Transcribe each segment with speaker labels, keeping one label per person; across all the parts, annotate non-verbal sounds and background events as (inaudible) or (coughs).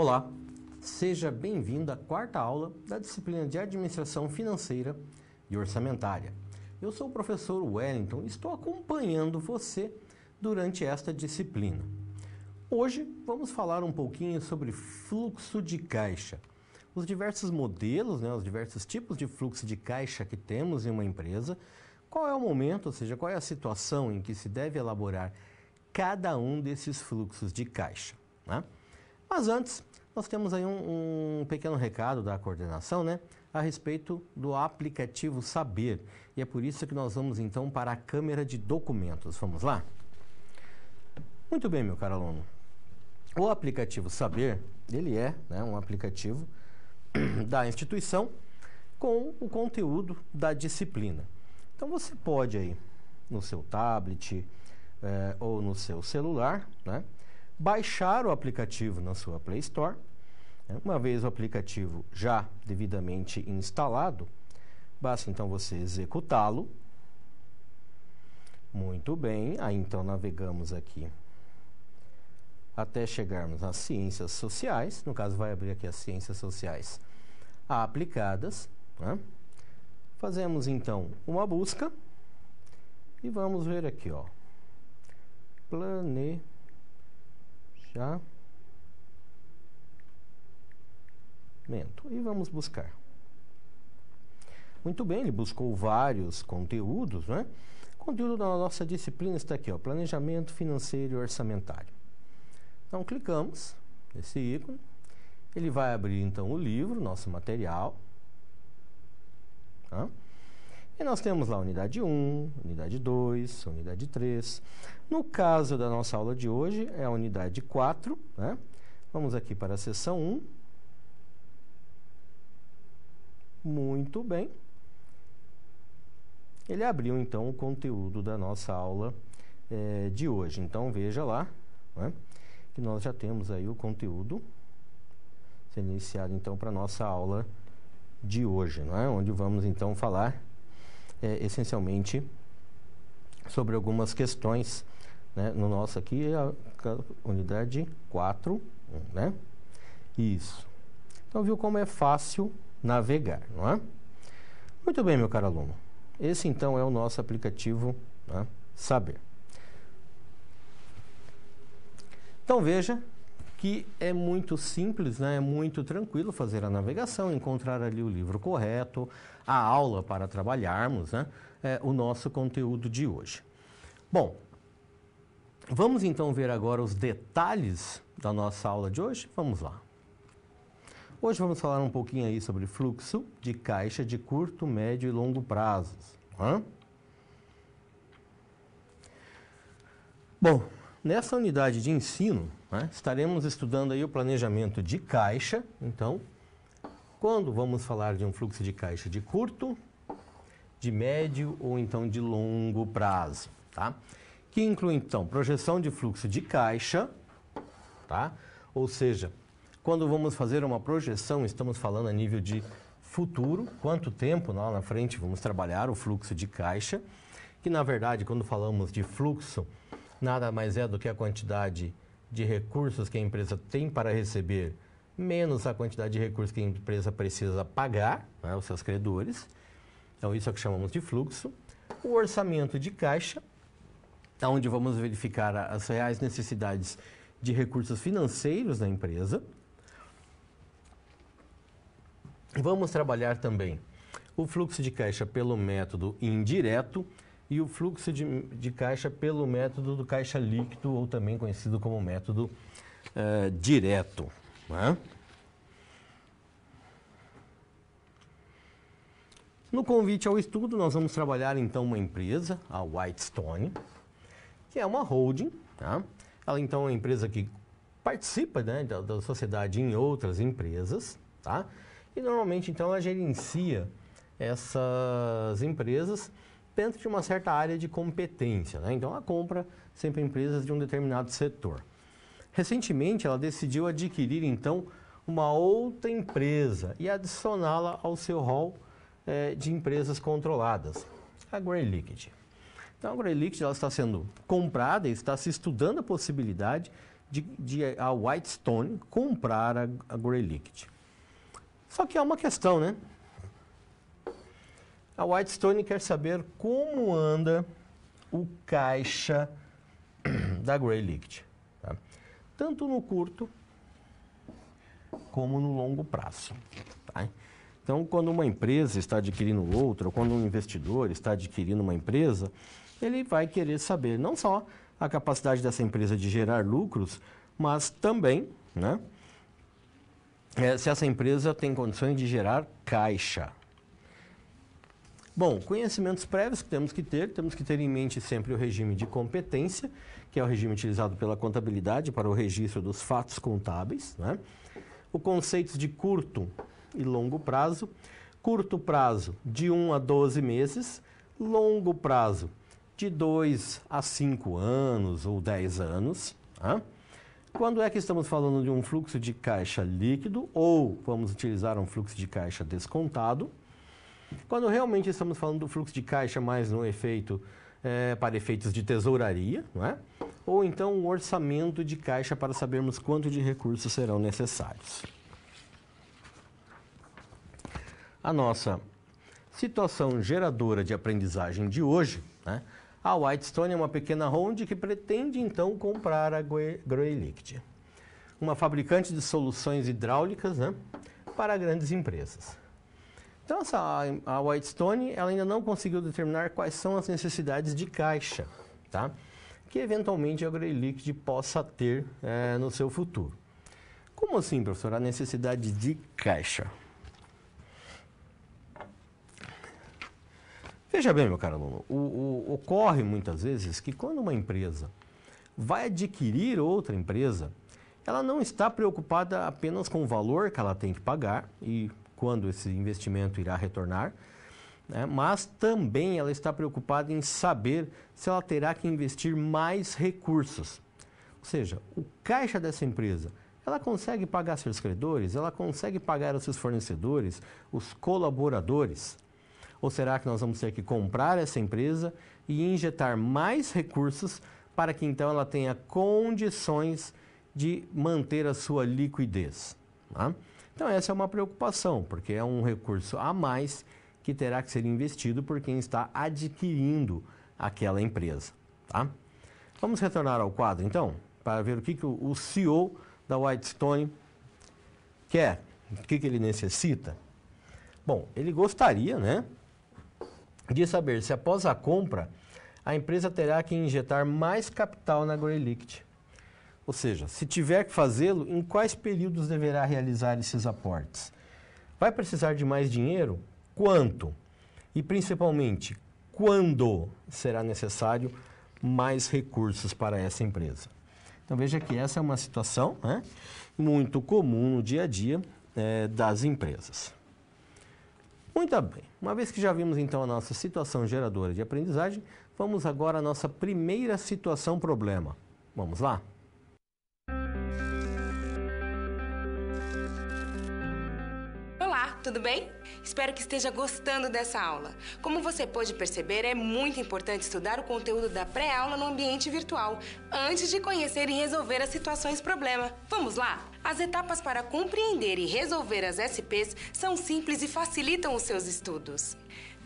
Speaker 1: Olá, seja bem-vindo à quarta aula da disciplina de Administração Financeira e Orçamentária. Eu sou o professor Wellington e estou acompanhando você durante esta disciplina. Hoje vamos falar um pouquinho sobre fluxo de caixa. Os diversos modelos, né, os diversos tipos de fluxo de caixa que temos em uma empresa, qual é o momento, ou seja, qual é a situação em que se deve elaborar cada um desses fluxos de caixa. Né? Mas antes, nós temos aí um, um, pequeno recado da coordenação, né? A respeito do aplicativo Saber. E é por isso que nós vamos então para a câmera de documentos. Vamos lá? Muito bem, meu caro aluno. O aplicativo Saber, ele é né, um aplicativo (coughs) da instituição com o conteúdo da disciplina. Então você pode aí no seu tablet eh, ou no seu celular, né? baixar o aplicativo na sua Play Store. Né? Uma vez o aplicativo já devidamente instalado, basta então você executá-lo. Muito bem, aí então navegamos aqui até chegarmos nas ciências sociais. No caso, vai abrir aqui as ciências sociais aplicadas. Né? Fazemos então uma busca e vamos ver aqui, ó. Planejamento já tá? mento e vamos buscar. Muito bem, ele buscou vários conteúdos, né? O conteúdo da nossa disciplina está aqui, ó, planejamento financeiro e orçamentário. Então clicamos nesse ícone, ele vai abrir então o livro, nosso material. Tá? E nós temos lá unidade 1, unidade 2, unidade 3. No caso da nossa aula de hoje, é a unidade 4. Né? Vamos aqui para a seção 1. Muito bem. Ele abriu, então, o conteúdo da nossa aula é, de hoje. Então, veja lá né? que nós já temos aí o conteúdo sendo iniciado, então, para a nossa aula de hoje, é? onde vamos, então, falar é, essencialmente sobre algumas questões. Né? No nosso aqui é a unidade 4, né? Isso. Então, viu como é fácil navegar, não é? Muito bem, meu caro aluno. Esse, então, é o nosso aplicativo né? Saber. Então, veja que é muito simples, né? é muito tranquilo fazer a navegação, encontrar ali o livro correto, a aula para trabalharmos né? É, o nosso conteúdo de hoje. Bom, vamos então ver agora os detalhes da nossa aula de hoje? Vamos lá. Hoje vamos falar um pouquinho aí sobre fluxo de caixa de curto, médio e longo prazos. Hã? Bom, Nessa unidade de ensino, né, estaremos estudando aí o planejamento de caixa. Então, quando vamos falar de um fluxo de caixa de curto, de médio ou então de longo prazo, tá? Que inclui então projeção de fluxo de caixa, tá? Ou seja, quando vamos fazer uma projeção, estamos falando a nível de futuro, quanto tempo lá na frente vamos trabalhar o fluxo de caixa, que na verdade quando falamos de fluxo nada mais é do que a quantidade de recursos que a empresa tem para receber, menos a quantidade de recursos que a empresa precisa pagar né, aos seus credores. Então, isso é o que chamamos de fluxo. O orçamento de caixa, onde vamos verificar as reais necessidades de recursos financeiros da empresa. Vamos trabalhar também o fluxo de caixa pelo método indireto, e o fluxo de, de caixa pelo método do caixa líquido, ou também conhecido como método uh, direto. Né? No convite ao estudo, nós vamos trabalhar então uma empresa, a Whitestone, que é uma holding. Tá? Ela então é uma empresa que participa né, da, da, sociedade em outras empresas, tá? E normalmente então ela gerencia essas empresas dentro de uma certa área de competência. Né? Então, ela compra sempre empresas de um determinado setor. Recentemente, ela decidiu adquirir, então, uma outra empresa e adicioná-la ao seu rol é, eh, de empresas controladas, a Grey Liquid. Então, a Grey Liquid ela está sendo comprada e está se estudando a possibilidade de, de a Whitestone comprar a, a Grey Liquid. Só que há é uma questão, né? A Whitestone quer saber como anda o caixa (clears throat) da Grey Liquid, tá? tanto no curto como no longo prazo. Tá? Então, quando uma empresa está adquirindo outra, ou quando um investidor está adquirindo uma empresa, ele vai querer saber não só a capacidade dessa empresa de gerar lucros, mas também né, eh, se essa empresa tem condições de gerar caixa. Bom, conhecimentos prévios que temos que ter, temos que ter em mente sempre o regime de competência, que é o regime utilizado pela contabilidade para o registro dos fatos contábeis, né? O conceito de curto e longo prazo, curto prazo de 1 a 12 meses, longo prazo de 2 a 5 anos ou 10 anos. Né? Quando é que estamos falando de um fluxo de caixa líquido ou vamos utilizar um fluxo de caixa descontado? Quando realmente estamos falando do fluxo de caixa mais no efeito é, para efeitos de tesouraria, não é? ou então um orçamento de caixa para sabermos quanto de recursos serão necessários. A nossa situação geradora de aprendizagem de hoje, né? a Whitestone é uma pequena Honda que pretende então comprar a Groelict, uma fabricante de soluções hidráulicas né? para grandes empresas. Então, essa, a Whitestone ela ainda não conseguiu determinar quais são as necessidades de caixa, tá? que eventualmente a é Grey possa ter é, no seu futuro. Como assim, professor? A necessidade de caixa. Veja bem, meu caro aluno, o, o, ocorre muitas vezes que quando uma empresa vai adquirir outra empresa, ela não está preocupada apenas com o valor que ela tem que pagar e quando esse investimento irá retornar, né? mas também ela está preocupada em saber se ela terá que investir mais recursos. Ou seja, o caixa dessa empresa, ela consegue pagar seus credores? Ela consegue pagar os seus fornecedores, os colaboradores? Ou será que nós vamos ter que comprar essa empresa e injetar mais recursos para que então ela tenha condições de manter a sua liquidez? Tá? Então, essa é uma preocupação, porque é um recurso a mais que terá que ser investido por quem está adquirindo aquela empresa. Tá? Vamos retornar ao quadro, então, para ver o que, que o CEO da Whitestone quer, o que, que ele necessita. Bom, ele gostaria né, de saber se após a compra a empresa terá que injetar mais capital na Grey Liquid. Ou seja, se tiver que fazê-lo, em quais períodos deverá realizar esses aportes? Vai precisar de mais dinheiro? Quanto? E principalmente, quando será necessário mais recursos para essa empresa? Então veja que essa é uma situação né, muito comum no dia a dia é, das empresas. Muito bem, uma vez que já vimos então a nossa situação geradora de aprendizagem, vamos agora à nossa primeira situação problema. Vamos lá?
Speaker 2: tudo bem? Espero que esteja gostando dessa aula. Como você pode perceber, é muito importante estudar o conteúdo da pré-aula no ambiente virtual, antes de conhecer e resolver as situações problema. Vamos lá? As etapas para compreender e resolver as SPs são simples e facilitam os seus estudos.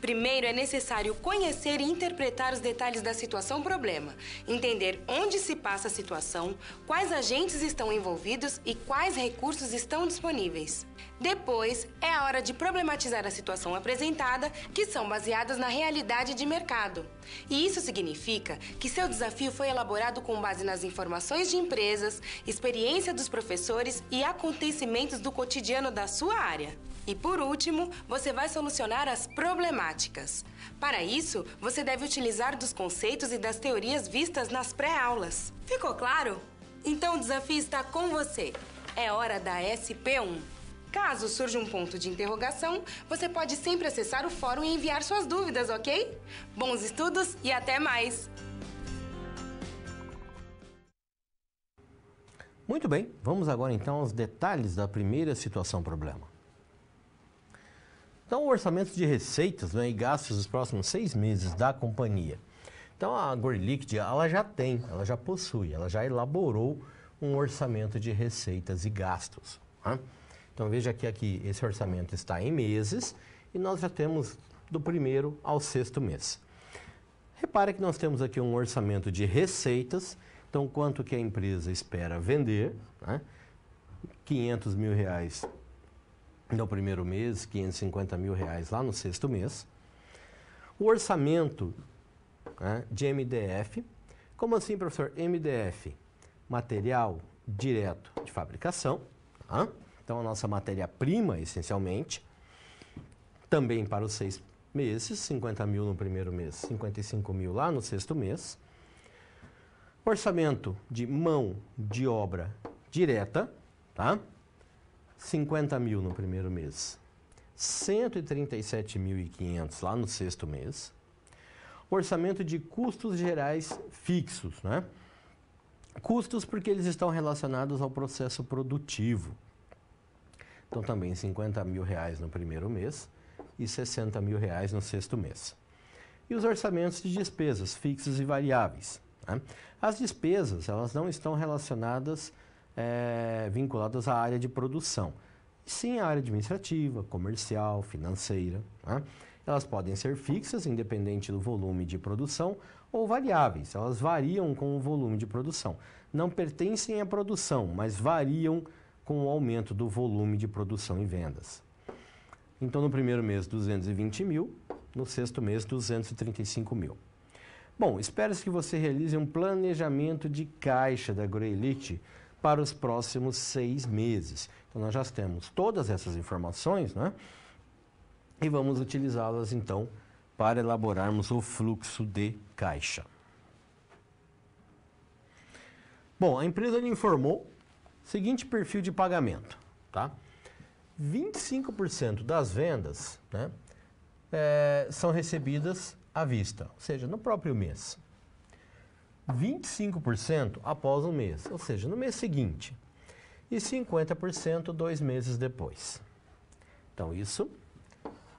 Speaker 2: Primeiro é necessário conhecer e interpretar os detalhes da situação-problema, entender onde se passa a situação, quais agentes estão envolvidos e quais recursos estão disponíveis. Depois, é a hora de problematizar a situação apresentada, que são baseadas na realidade de mercado. E isso significa que seu desafio foi elaborado com base nas informações de empresas, experiência dos professores e acontecimentos do cotidiano da sua área. E por último, você vai solucionar as problemáticas. Para isso, você deve utilizar dos conceitos e das teorias vistas nas pré-aulas. Ficou claro? Então o desafio está com você. É hora da SP1. Caso surja um ponto de interrogação, você pode sempre acessar o fórum e enviar suas dúvidas, ok? Bons estudos e até mais!
Speaker 1: Muito bem, vamos agora então aos detalhes da primeira situação-problema. Então, o orçamento de receitas né, e gastos dos próximos seis meses da companhia. Então, a Gor Liquid, ela já tem, ela já possui, ela já elaborou um orçamento de receitas e gastos. Né? Então, veja que aqui esse orçamento está em meses e nós já temos do primeiro ao sexto mês. Repare que nós temos aqui um orçamento de receitas, então quanto que a empresa espera vender, né? 500 mil reais no primeiro mês, 550 mil reais lá no sexto mês. O orçamento né, de MDF, como assim, professor? MDF, material direto de fabricação, tá? então a nossa matéria-prima, essencialmente, também para os seis meses, 50 mil no primeiro mês, 55 mil lá no sexto mês. Orçamento de mão de obra direta, tá? 50 mil no primeiro mês, 137.500 lá no sexto mês, orçamento de custos gerais fixos, né? Custos porque eles estão relacionados ao processo produtivo. Então também 50 mil reais no primeiro mês e 60 mil reais no sexto mês. E os orçamentos de despesas fixas e variáveis. Né? As despesas elas não estão relacionadas é, vinculadas à área de produção. E sim, à área administrativa, comercial, financeira. Né? Elas podem ser fixas, independente do volume de produção, ou variáveis. Elas variam com o volume de produção. Não pertencem à produção, mas variam com o aumento do volume de produção e vendas. Então, no primeiro mês, 220 mil, no sexto mês, 235 mil. Bom, espero se que você realize um planejamento de caixa da Groelite para os próximos seis meses. Então, nós já temos todas essas informações, né? E vamos utilizá-las, então, para elaborarmos o fluxo de caixa. Bom, a empresa informou o seguinte perfil de pagamento, tá? 25% das vendas né, é, são recebidas à vista, ou seja, no próprio mês. 25% após um mês, ou seja, no mês seguinte, e 50% dois meses depois. Então, isso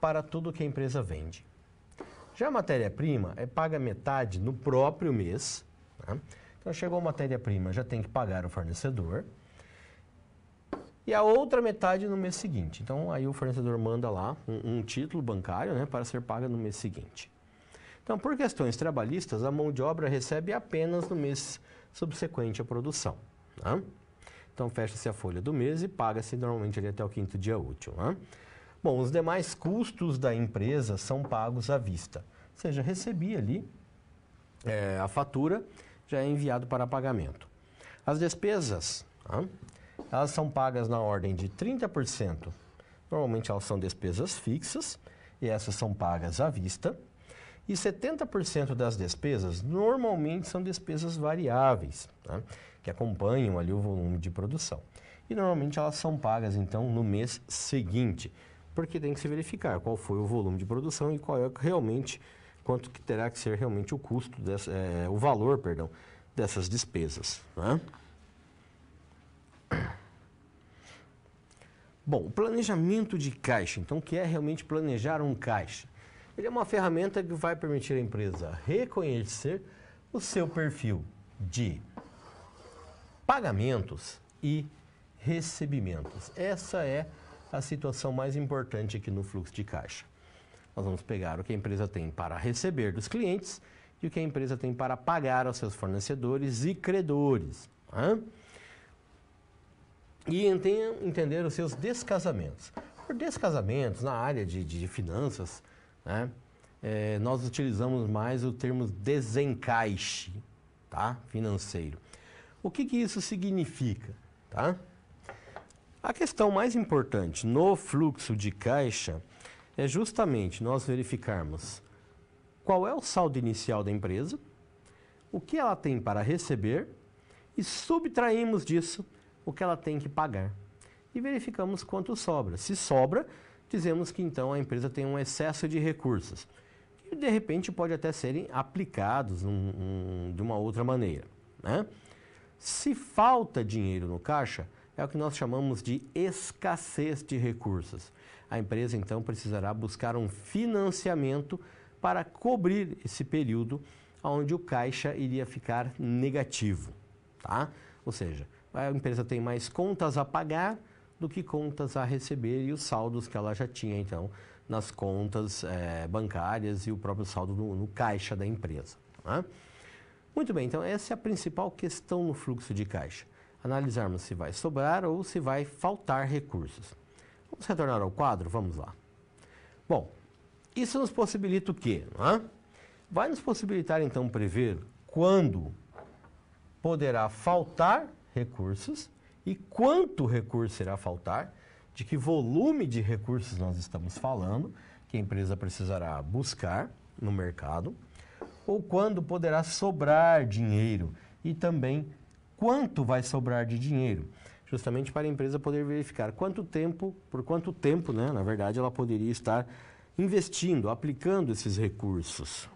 Speaker 1: para tudo que a empresa vende. Já a matéria-prima é paga metade no próprio mês. Né? Então, chegou a matéria-prima, já tem que pagar o fornecedor. E a outra metade no mês seguinte. Então, aí o fornecedor manda lá um, um título bancário né, para ser paga no mês seguinte. Então, por questões trabalhistas, a mão de obra recebe apenas no mês subsequente à produção. Né? Então, fecha-se a folha do mês e paga-se normalmente ali até o quinto dia útil. Né? Bom, os demais custos da empresa são pagos à vista. Ou seja, recebi ali é, a fatura, já é enviado para pagamento. As despesas, né? elas são pagas na ordem de 30%. Normalmente elas são despesas fixas e essas são pagas à vista. E 70% das despesas normalmente são despesas variáveis, né? que acompanham ali o volume de produção. E normalmente elas são pagas então no mês seguinte, porque tem que se verificar qual foi o volume de produção e qual é realmente quanto que terá que ser realmente o custo dessa, é, o valor, perdão, dessas despesas. Né? Bom, planejamento de caixa, então, o que é realmente planejar um caixa? Ele é uma ferramenta que vai permitir à empresa reconhecer o seu perfil de pagamentos e recebimentos. Essa é a situação mais importante aqui no fluxo de caixa. Nós vamos pegar o que a empresa tem para receber dos clientes e o que a empresa tem para pagar aos seus fornecedores e credores. Tá? E entender os seus descasamentos. Por descasamentos, na área de, de finanças, né? É, nós utilizamos mais o termo desencaixe tá? financeiro. O que, que isso significa? Tá? A questão mais importante no fluxo de caixa é justamente nós verificarmos qual é o saldo inicial da empresa, o que ela tem para receber e subtraímos disso o que ela tem que pagar. E verificamos quanto sobra. Se sobra, fizemos que então a empresa tem um excesso de recursos, que de repente pode até serem aplicados num, de uma outra maneira. Né? Se falta dinheiro no caixa, é o que nós chamamos de escassez de recursos. A empresa então precisará buscar um financiamento para cobrir esse período onde o caixa iria ficar negativo, tá? Ou seja, a empresa tem mais contas a pagar, do que contas a receber e os saldos que ela já tinha, então, nas contas é, bancárias e o próprio saldo no, no caixa da empresa. Né? Muito bem, então essa é a principal questão no fluxo de caixa. Analisarmos se vai sobrar ou se vai faltar recursos. Vamos retornar ao quadro? Vamos lá. Bom, isso nos possibilita o quê? Né? Vai nos possibilitar então prever quando poderá faltar recursos e quanto recurso irá faltar, de que volume de recursos nós estamos falando, que a empresa precisará buscar no mercado, ou quando poderá sobrar dinheiro e também quanto vai sobrar de dinheiro, justamente para a empresa poder verificar quanto tempo, por quanto tempo, né, na verdade, ela poderia estar investindo, aplicando esses recursos.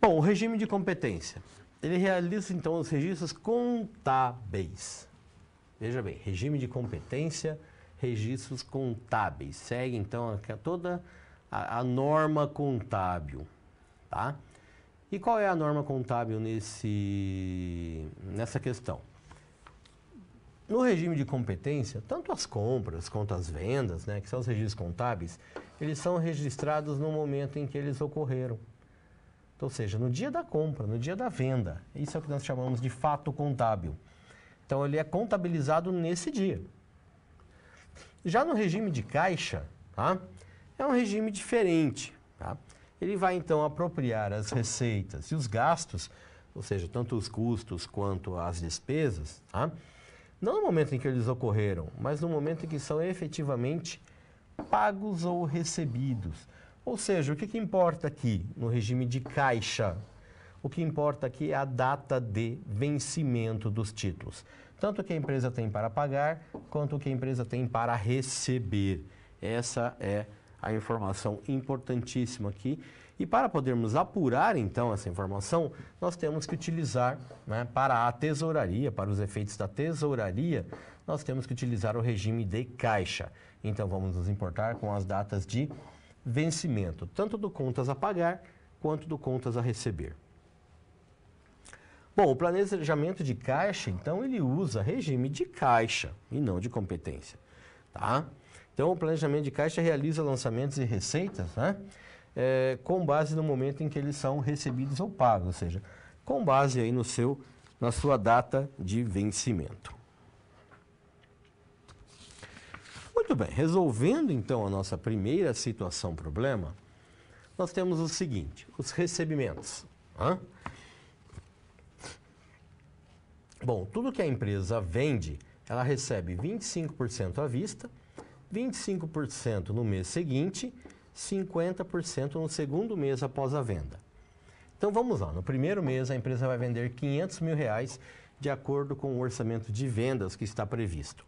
Speaker 1: Bom, o regime de competência ele realiza então os registros contábeis. Veja bem, regime de competência, registros contábeis. Segue então toda a, a norma contábil, tá? E qual é a norma contábil nesse, nessa questão? No regime de competência, tanto as compras quanto as vendas, né, que são os registros contábeis, eles são registrados no momento em que eles ocorreram. Então, ou seja, no dia da compra, no dia da venda. Isso é o que nós chamamos de fato contábil. Então, ele é contabilizado nesse dia. Já no regime de caixa, tá? é um regime diferente. Tá? Ele vai, então, apropriar as receitas e os gastos, ou seja, tanto os custos quanto as despesas, tá? não no momento em que eles ocorreram, mas no momento em que são efetivamente pagos ou recebidos. Ou seja, o que, que importa aqui no regime de caixa? O que importa aqui é a data de vencimento dos títulos. Tanto o que a empresa tem para pagar, quanto o que a empresa tem para receber. Essa é a informação importantíssima aqui. E para podermos apurar, então, essa informação, nós temos que utilizar, né, para a tesouraria, para os efeitos da tesouraria, nós temos que utilizar o regime de caixa. Então, vamos nos importar com as datas de vencimento, tanto do contas a pagar quanto do contas a receber. Bom, o planejamento de caixa, então, ele usa regime de caixa e não de competência, tá? Então, o planejamento de caixa realiza lançamentos e receitas, né? É, com base no momento em que eles são recebidos ou pagos, ou seja, com base aí no seu, na sua data de vencimento. Muito bem, resolvendo então a nossa primeira situação problema, nós temos o seguinte: os recebimentos. Hã? Bom, tudo que a empresa vende, ela recebe 25% à vista, 25% no mês seguinte, 50% no segundo mês após a venda. Então vamos lá, no primeiro mês a empresa vai vender 500 mil reais de acordo com o orçamento de vendas que está previsto.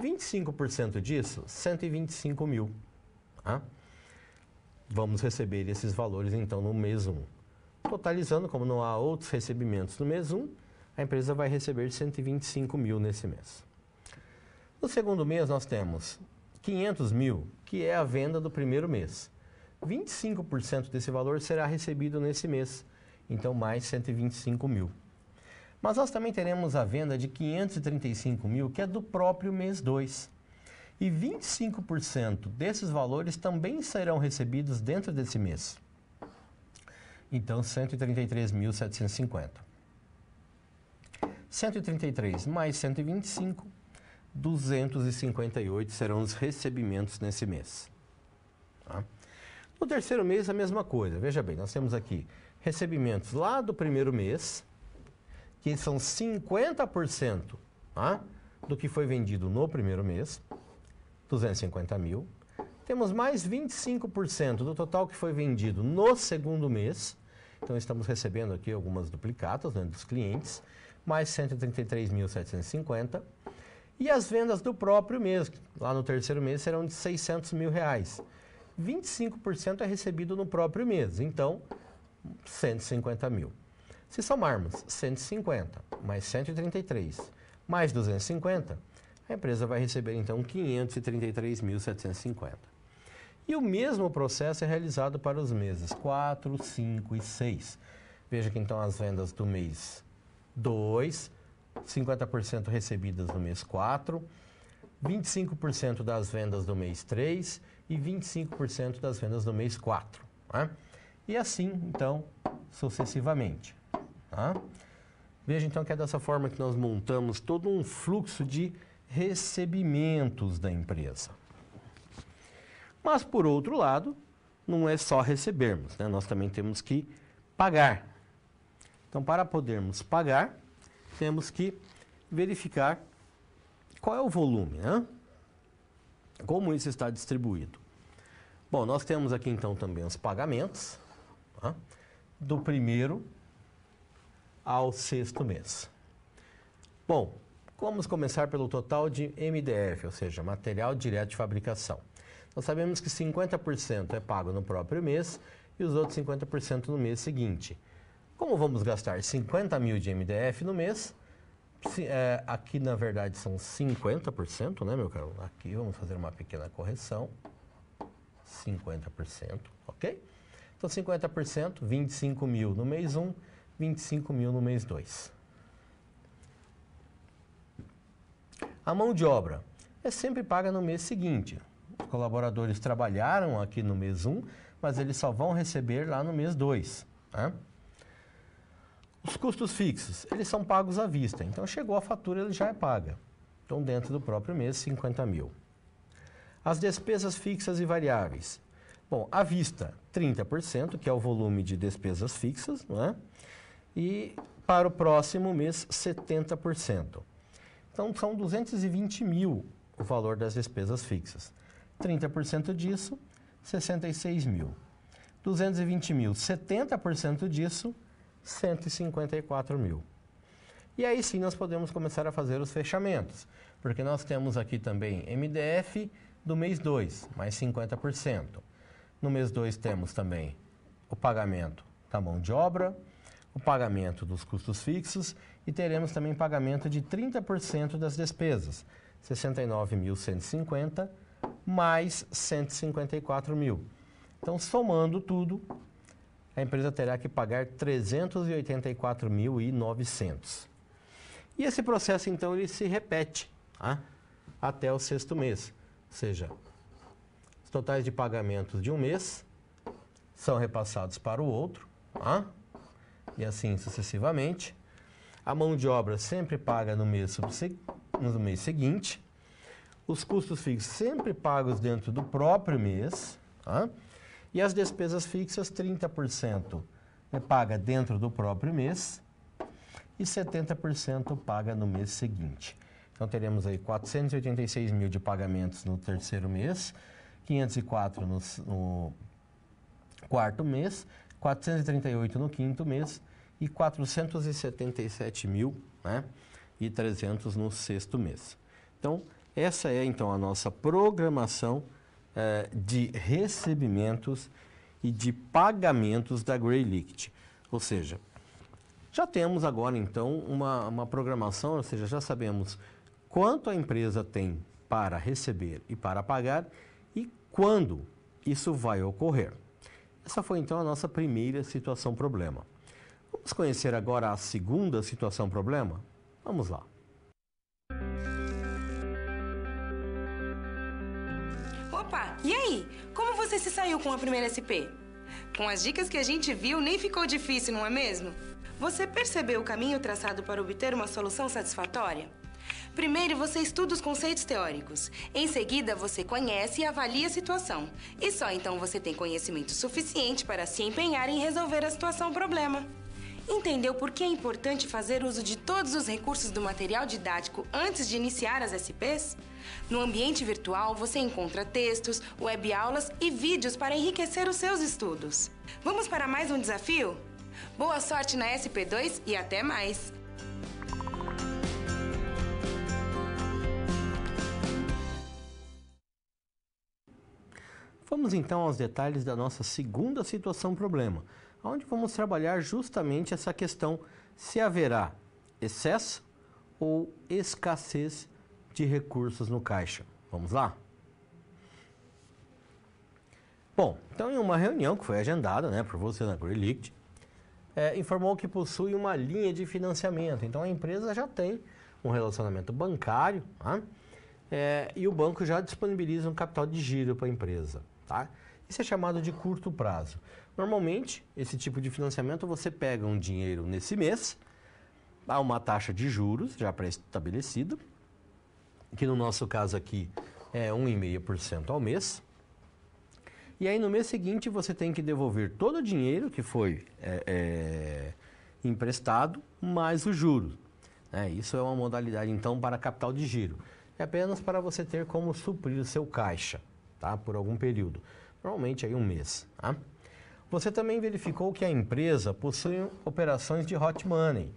Speaker 1: 25% disso, 125 mil. Tá? Vamos receber esses valores então no mês 1. Totalizando, como não há outros recebimentos no mês 1, a empresa vai receber 125 mil nesse mês. No segundo mês, nós temos 500 mil, que é a venda do primeiro mês. 25% desse valor será recebido nesse mês, então mais 125 mil. Mas nós também teremos a venda de 535 mil, que é do próprio mês 2. E 25% desses valores também serão recebidos dentro desse mês. Então, 133.750. 133 mais 125, 258 serão os recebimentos nesse mês. Tá? No terceiro mês, a mesma coisa. Veja bem, nós temos aqui recebimentos lá do primeiro mês, que são 50% tá? do que foi vendido no primeiro mês, 250 mil. Temos mais 25% do total que foi vendido no segundo mês. Então, estamos recebendo aqui algumas duplicatas né, dos clientes, mais 133.750. E as vendas do próprio mês, lá no terceiro mês, serão de 600 mil reais. 25% é recebido no próprio mês, então 150 mil. Se somarmos 150 mais 133 mais 250, a empresa vai receber então 533.750. E o mesmo processo é realizado para os meses 4, 5 e 6. Veja que então as vendas do mês 2, 50% recebidas no mês 4, 25% das vendas do mês 3 e 25% das vendas do mês 4. Né? E assim, então, sucessivamente. Tá? Veja então que é dessa forma que nós montamos todo um fluxo de recebimentos da empresa. Mas, por outro lado, não é só recebermos, né? nós também temos que pagar. Então, para podermos pagar, temos que verificar qual é o volume, né? como isso está distribuído. Bom, nós temos aqui então também os pagamentos, do primeiro ao sexto mês. Bom, vamos começar pelo total de MDF, ou seja, material direto de fabricação. Nós sabemos que 50% é pago no próprio mês e os outros 50% no mês seguinte. Como vamos gastar 50 mil de MDF no mês? É, aqui, na verdade, são 50%, né, meu caro? Aqui vamos fazer uma pequena correção. 50%, ok? Então, 50%, 25 mil no mês 1, 25 mil no mês 2. A mão de obra é sempre paga no mês seguinte. Os colaboradores trabalharam aqui no mês 1, um, mas eles só vão receber lá no mês 2. Né? Os custos fixos, eles são pagos à vista. Então, chegou a fatura, ele já é paga. Então, dentro do próprio mês, 50 mil. As despesas fixas e variáveis. Bom, à vista, 30%, que é o volume de despesas fixas, não é? e para o próximo mês 70%. Então são 220 mil o valor das despesas fixas. 30% disso, 66 mil. 220 mil, 70% disso, 154 mil. E aí sim nós podemos começar a fazer os fechamentos, porque nós temos aqui também MDF do mês 2, mais 50%. No mês 2 temos também o pagamento da mão de obra, o pagamento dos custos fixos e teremos também pagamento de 30% das despesas, 69.150 mais 154 mil. Então, somando tudo, a empresa terá que pagar 384.900. E esse processo, então, ele se repete tá? até o sexto mês. Ou seja, os totais de pagamentos de um mês são repassados para o outro. Tá? e assim sucessivamente. A mão de obra sempre paga no mês, no mês seguinte. Os custos fixos sempre pagos dentro do próprio mês. Tá? E as despesas fixas, 30% é né, paga dentro do próprio mês e 70% paga no mês seguinte. Então teremos aí 486 mil de pagamentos no terceiro mês, 504 no, no quarto mês, 438 no quinto mês e 477 mil né, e 300 no sexto mês. Então, essa é então a nossa programação eh, de recebimentos e de pagamentos da Grey Liquid. Ou seja, já temos agora então uma, uma programação, ou seja, já sabemos quanto a empresa tem para receber e para pagar e quando isso vai ocorrer. Essa foi então a nossa primeira situação problema. Vamos conhecer agora a segunda situação problema? Vamos lá.
Speaker 2: Opa, e aí? Como você se saiu com a primeira SP? Com as dicas que a gente viu, nem ficou difícil, não é mesmo? Você percebeu o caminho traçado para obter uma solução satisfatória? Primeiro, você estuda os conceitos teóricos. Em seguida, você conhece e avalia a situação. E só então você tem conhecimento suficiente para se empenhar em resolver a situação problema entendeu por que é importante fazer uso de todos os recursos do material didático antes de iniciar as SPs? No ambiente virtual, você encontra textos, web aulas e vídeos para enriquecer os seus estudos. Vamos para mais um desafio? Boa sorte na SP2 e até mais!
Speaker 1: Vamos então aos detalhes da nossa segunda situação problema onde vamos trabalhar justamente essa questão se haverá excesso ou escassez de recursos no caixa. Vamos lá? Bom, então em uma reunião que foi agendada né, por você na Grilict, é, informou que possui uma linha de financiamento. Então a empresa já tem um relacionamento bancário tá? é, e o banco já disponibiliza um capital de giro para a empresa. Tá? Isso é chamado de curto prazo. Normalmente, esse tipo de financiamento você pega um dinheiro nesse mês, há uma taxa de juros já pré-estabelecida, que no nosso caso aqui é 1,5% ao mês. E aí no mês seguinte você tem que devolver todo o dinheiro que foi é, é, emprestado, mais o juro. É, isso é uma modalidade então para capital de giro. É apenas para você ter como suprir o seu caixa tá? por algum período normalmente aí um mês. Tá? Você também verificou que a empresa possui operações de hot money,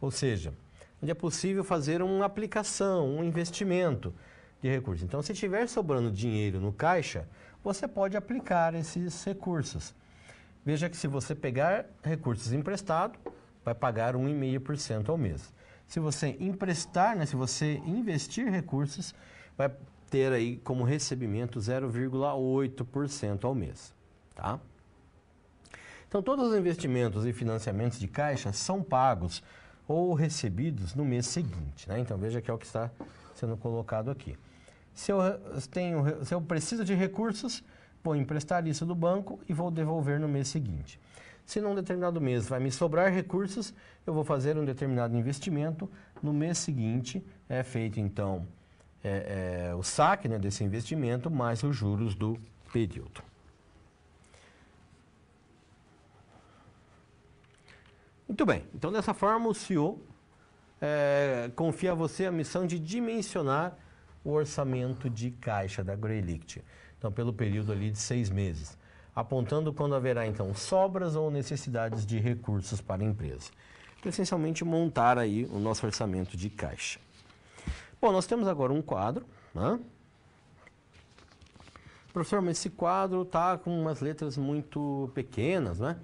Speaker 1: ou seja, onde é possível fazer uma aplicação, um investimento de recursos. Então, se tiver sobrando dinheiro no caixa, você pode aplicar esses recursos. Veja que se você pegar recursos emprestados, vai pagar 1,5% ao mês. Se você emprestar, né, se você investir recursos, vai ter aí como recebimento 0,8% ao mês, tá? Então todos os investimentos e financiamentos de caixa são pagos ou recebidos no mês seguinte, né? Então veja que é o que está sendo colocado aqui. Se eu tenho, se eu preciso de recursos, vou emprestar isso do banco e vou devolver no mês seguinte. Se num determinado mês vai me sobrar recursos, eu vou fazer um determinado investimento. No mês seguinte é feito então é, é, o saque né, desse investimento mais os juros do período. Muito bem, então dessa forma o CEO é, confia a você a missão de dimensionar o orçamento de caixa da Grelict, então pelo período ali de seis meses, apontando quando haverá então sobras ou necessidades de recursos para a empresa. Essencialmente montar aí o nosso orçamento de caixa. Bom, nós temos agora um quadro, né? Professor, mas esse quadro tá com umas letras muito pequenas, né?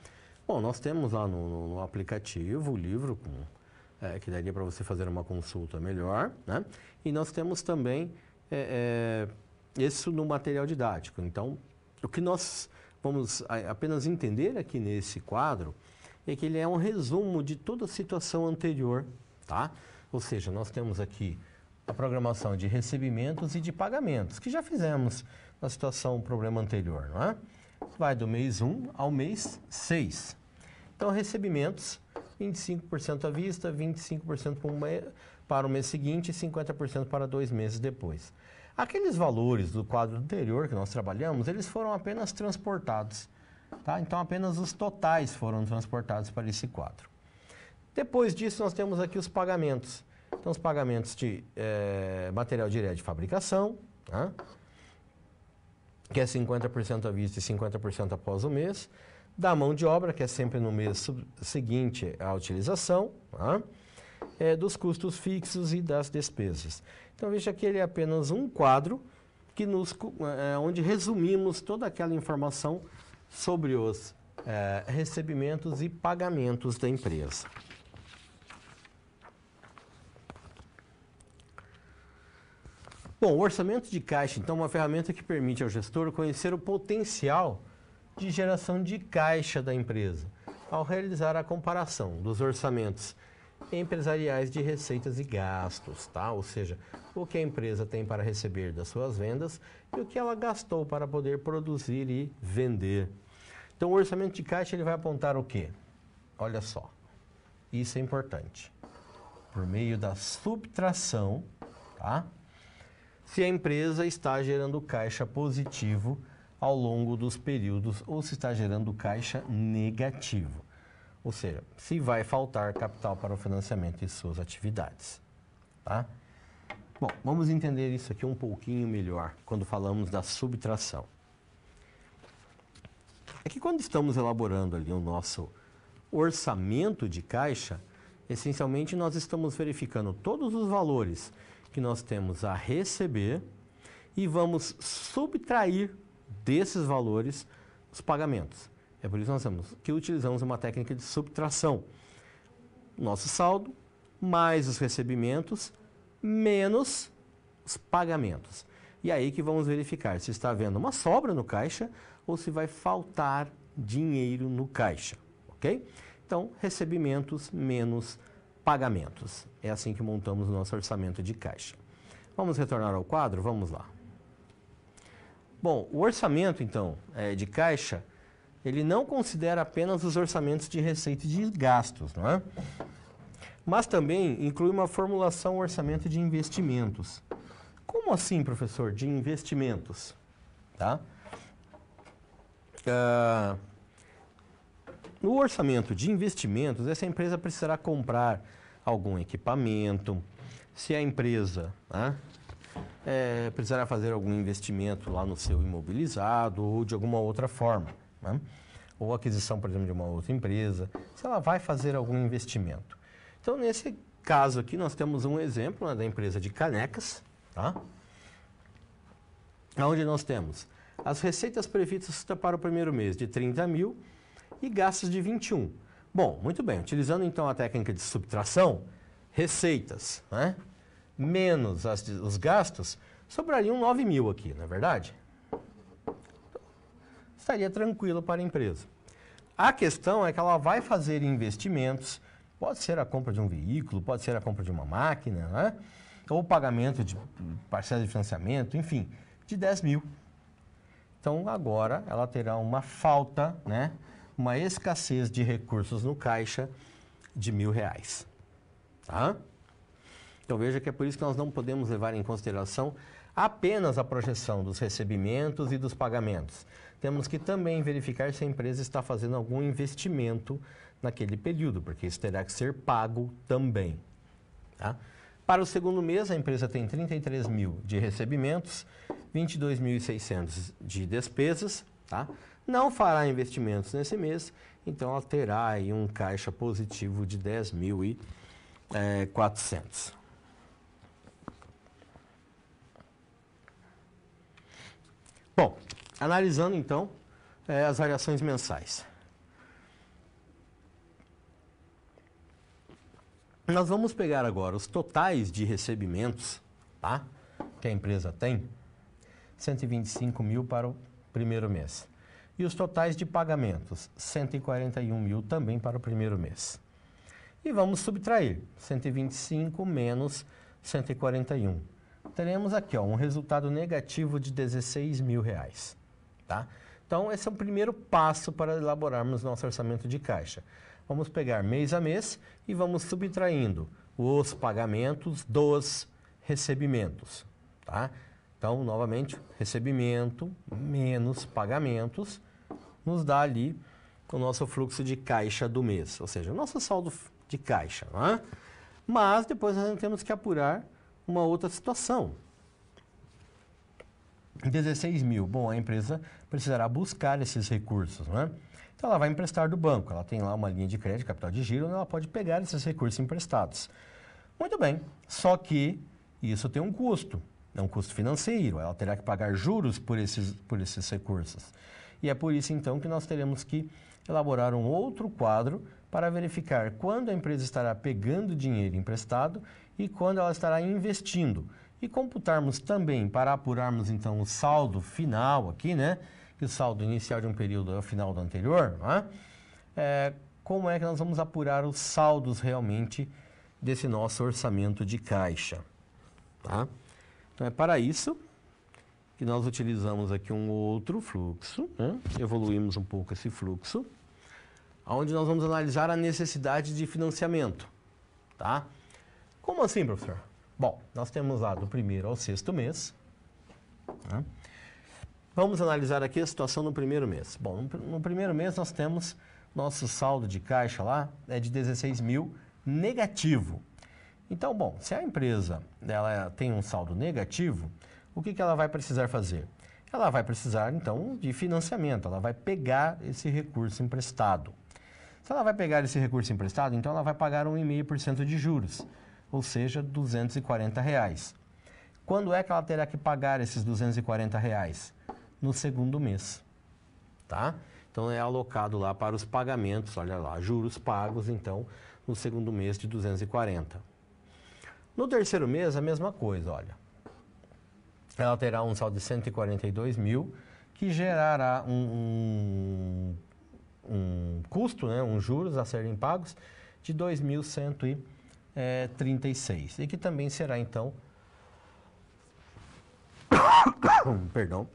Speaker 1: Bom, nós temos lá no, no, aplicativo o livro com, é, que daria para você fazer uma consulta melhor, né? E nós temos também é, é, isso no material didático. Então, o que nós vamos apenas entender aqui nesse quadro é que ele é um resumo de toda a situação anterior, tá? Ou seja, nós temos aqui a programação de recebimentos e de pagamentos, que já fizemos na situação problema anterior, não é? Vai do mês 1 ao mês 6. Então, recebimentos, 25% à vista, 25% para, para o mês seguinte e 50% para dois meses depois. Aqueles valores do quadro anterior que nós trabalhamos, eles foram apenas transportados. Tá? Então, apenas os totais foram transportados para esse quadro. Depois disso, nós temos aqui os pagamentos. Então, os pagamentos de é, material direto de fabricação, tá? que é 50% à vista e 50% após o mês. Da mão de obra, que é sempre no mês seguinte à utilização. Tá? É, dos custos fixos e das despesas. Então, veja que ele é apenas um quadro que nos, é, é, onde resumimos toda aquela informação sobre os é, recebimentos e pagamentos da empresa. Bom, o orçamento de caixa, então, é uma ferramenta que permite ao gestor conhecer o potencial de geração de caixa da empresa, ao realizar a comparação dos orçamentos empresariais de receitas e gastos, tá? Ou seja, o que a empresa tem para receber das suas vendas e o que ela gastou para poder produzir e vender. Então, o orçamento de caixa ele vai apontar o quê? Olha só. Isso é importante. Por meio da subtração, tá? se a empresa está gerando caixa positivo ao longo dos períodos ou se está gerando caixa negativo, ou seja, se vai faltar capital para o financiamento de suas atividades. Tá? Bom, vamos entender isso aqui um pouquinho melhor quando falamos da subtração. É que quando estamos elaborando ali o nosso orçamento de caixa, essencialmente nós estamos verificando todos os valores que nós temos a receber e vamos subtrair desses valores os pagamentos. É por isso que nós temos que utilizamos uma técnica de subtração. Nosso saldo mais os recebimentos menos os pagamentos. E aí que vamos verificar se está havendo uma sobra no caixa ou se vai faltar dinheiro no caixa, ok? Então, recebimentos menos pagamentos pagamentos. É assim que montamos o nosso orçamento de caixa. Vamos retornar ao quadro? Vamos lá. Bom, o orçamento, então, é, de caixa, ele não considera apenas os orçamentos de receita e de gastos, não é? Mas também inclui uma formulação orçamento de investimentos. Como assim, professor, de investimentos? Tá? Uh, no orçamento de investimentos, essa empresa precisará comprar algum equipamento, se a empresa né, é, precisará fazer algum investimento lá no seu imobilizado ou de alguma outra forma, né, ou aquisição, por exemplo, de uma outra empresa, se ela vai fazer algum investimento. Então, nesse caso aqui, nós temos um exemplo né, da empresa de canecas, tá? onde nós temos as receitas previstas para o primeiro mês de 30 mil e gastos de 21. Bom, muito bem, utilizando então a técnica de subtração, receitas, né? menos as, os gastos, sobrariam 9 mil aqui, não é verdade? Então, estaria tranquilo para a empresa. A questão é que ela vai fazer investimentos, pode ser a compra de um veículo, pode ser a compra de uma máquina, né? ou pagamento de parcela de financiamento, enfim, de 10 mil. Então, agora ela terá uma falta, né? uma escassez de recursos no caixa de mil reais. Tá? Então veja que é por isso que nós não podemos levar em consideração apenas a projeção dos recebimentos e dos pagamentos. Temos que também verificar se a empresa está fazendo algum investimento naquele período, porque isso terá que ser pago também. Tá? Para o segundo mês, a empresa tem 33 mil de recebimentos, 22.600 de despesas, tá? não fará investimentos nesse mês, então ela terá aí um caixa positivo de 10.400. Eh, Bom, analisando então é, as variações mensais. Nós vamos pegar agora os totais de recebimentos tá? que a empresa tem, 125 mil para o primeiro mês. E os totais de pagamentos, 141 mil também para o primeiro mês. E vamos subtrair 125 menos 141. Teremos aqui ó, um resultado negativo de 16 mil reais. Tá? Então, esse é o primeiro passo para elaborarmos nosso orçamento de caixa. Vamos pegar mês a mês e vamos subtraindo os pagamentos dos recebimentos. Tá? Então, novamente, recebimento menos pagamentos nos dá ali o nosso fluxo de caixa do mês, ou seja, o nosso saldo de caixa. Né? Mas depois nós temos que apurar uma outra situação. 16 mil. Bom, a empresa precisará buscar esses recursos, né? Então ela vai emprestar do banco. Ela tem lá uma linha de crédito, capital de giro, onde ela pode pegar esses recursos emprestados. Muito bem. Só que isso tem um custo. É um custo financeiro, ela terá que pagar juros por esses, por esses recursos. E é por isso, então, que nós teremos que elaborar um outro quadro para verificar quando a empresa estará pegando dinheiro emprestado e quando ela estará investindo. E computarmos também, para apurarmos então o saldo final aqui, né? Que o saldo inicial de um período é o final do anterior, né? É, como é que nós vamos apurar os saldos realmente desse nosso orçamento de caixa, tá? Então é para isso que nós utilizamos aqui um outro fluxo, né? evoluímos um pouco esse fluxo, onde nós vamos analisar a necessidade de financiamento. Tá? Como assim, professor? Bom, nós temos lá do primeiro ao sexto mês. Né? Vamos analisar aqui a situação no primeiro mês. Bom, no, primeiro mês nós temos nosso saldo de caixa lá é de 16 mil negativo. Então, bom, se a empresa ela tem um saldo negativo, o que, que ela vai precisar fazer? Ela vai precisar, então, de financiamento, ela vai pegar esse recurso emprestado. Se ela vai pegar esse recurso emprestado, então ela vai pagar 1,5% de juros, ou seja, R$ 240. Reais. Quando é que ela terá que pagar esses 240 reais? No segundo mês, tá? Então é alocado lá para os pagamentos, olha lá, juros pagos então no segundo mês de 240. No terceiro mês, a mesma coisa, olha. Ela terá um saldo de 142 mil, que gerará um, um, um custo, né, um juros a serem pagos de 2.136. Eh, e que também será, então, (coughs) perdão,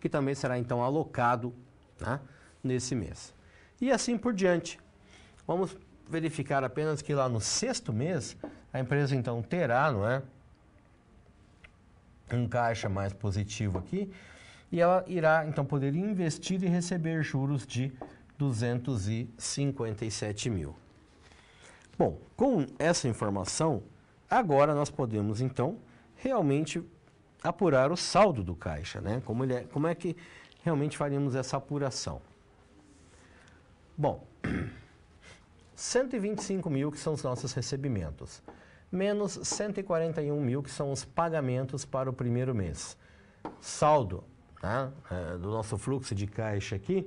Speaker 1: que também será, então, alocado né, nesse mês. E assim por diante. Vamos verificar apenas que lá no sexto mês, a empresa então terá, não é? Um caixa mais positivo aqui e ela irá então poder investir e receber juros de 257 mil. Bom, com essa informação, agora nós podemos então realmente apurar o saldo do caixa, né? Como, ele é, como é que realmente faríamos essa apuração? Bom, 125 mil que são os nossos recebimentos, menos 141 mil que são os pagamentos para o primeiro mês. Saldo né, é, do nosso fluxo de caixa aqui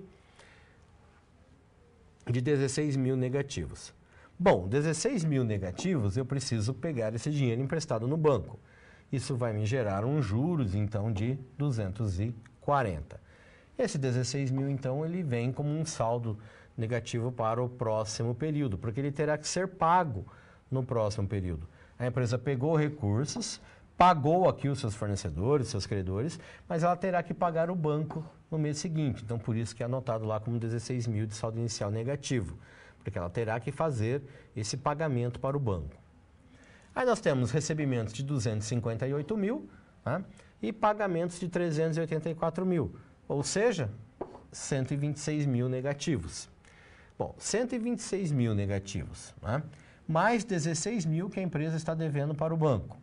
Speaker 1: de 16 mil negativos. Bom, 16 mil negativos, eu preciso pegar esse dinheiro emprestado no banco. Isso vai me gerar um juros, então, de 240. Esse 16 mil, então, ele vem como um saldo negativo para o próximo período, porque ele terá que ser pago no próximo período. A empresa pegou recursos, pagou aqui os seus fornecedores, seus credores, mas ela terá que pagar o banco no mês seguinte. Então, por isso que é anotado lá como 16 mil de saldo inicial negativo, porque ela terá que fazer esse pagamento para o banco. Aí nós temos recebimentos de 258 mil né? e pagamentos de 384 mil, ou seja, 126 mil negativos. Bom, 126 mil negativos, né? mais 16 mil que a empresa está devendo para o banco.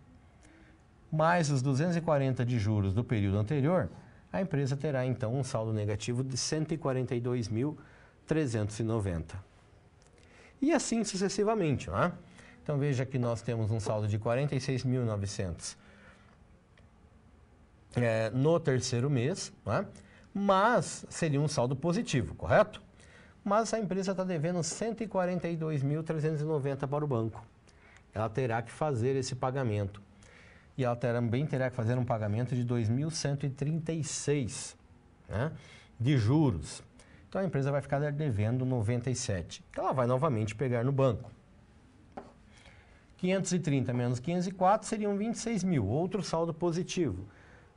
Speaker 1: Mais os 240 de juros do período anterior, a empresa terá então um saldo negativo de 142.390. E assim sucessivamente. Né? Então veja que nós temos um saldo de 46.900 é, eh, no terceiro mês, né? mas seria um saldo positivo, correto? mas a empresa está devendo 142.390 para o banco. Ela terá que fazer esse pagamento. E ela também terá que fazer um pagamento de 2.136 né, de juros. Então a empresa vai ficar devendo 97. Ela vai novamente pegar no banco. 530 menos 504 seriam 26 mil, outro saldo positivo.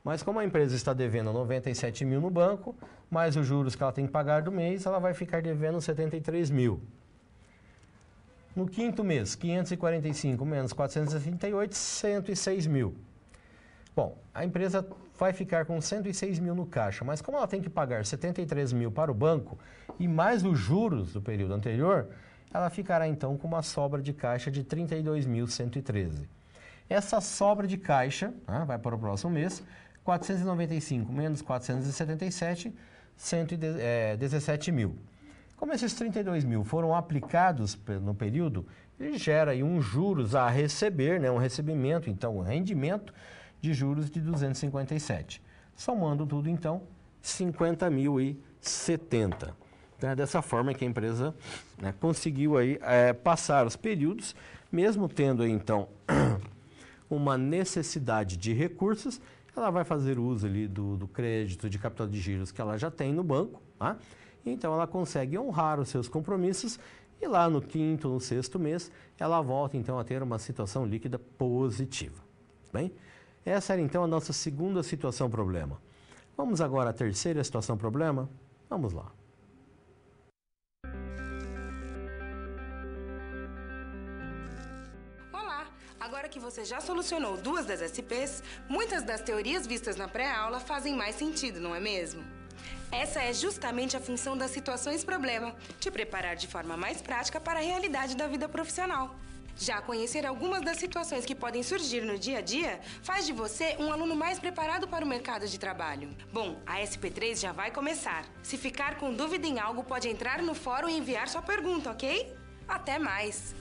Speaker 1: Mas como a empresa está devendo 97 mil no banco, mais os juros que ela tem que pagar do mês, ela vai ficar devendo 73 mil. No quinto mês, 545 menos 438, 106 mil. Bom, a empresa vai ficar com 106 mil no caixa, mas como ela tem que pagar 73 mil para o banco e mais os juros do período anterior, ela ficará então com uma sobra de caixa de 32.113. Essa sobra de caixa, né, vai para o próximo mês, 495 menos 477, 117 é, mil. Como esses 32 mil foram aplicados no período, ele gera aí um juros a receber, né, um recebimento, então um rendimento de juros de 257. Somando tudo, então, 50.070. Né? Então, dessa forma que a empresa né, conseguiu aí, é, passar os períodos, mesmo tendo aí, então (clears throat) uma necessidade de recursos, ela vai fazer uso ali do, do crédito de capital de giros que ela já tem no banco, tá? então ela consegue honrar os seus compromissos e lá no quinto, no sexto mês, ela volta então a ter uma situação líquida positiva. Bem, essa era então a nossa segunda situação problema. Vamos agora à terceira situação problema? Vamos lá.
Speaker 2: você já solucionou duas das SPs, muitas das teorias vistas na pré-aula fazem mais sentido, não é mesmo? Essa é justamente a função das situações-problema, te preparar de forma mais prática para a realidade da vida profissional. Já conhecer algumas das situações que podem surgir no dia a dia faz de você um aluno mais preparado para o mercado de trabalho. Bom, a SP3 já vai começar. Se ficar com dúvida em algo, pode entrar no fórum e enviar sua pergunta, ok? Até mais!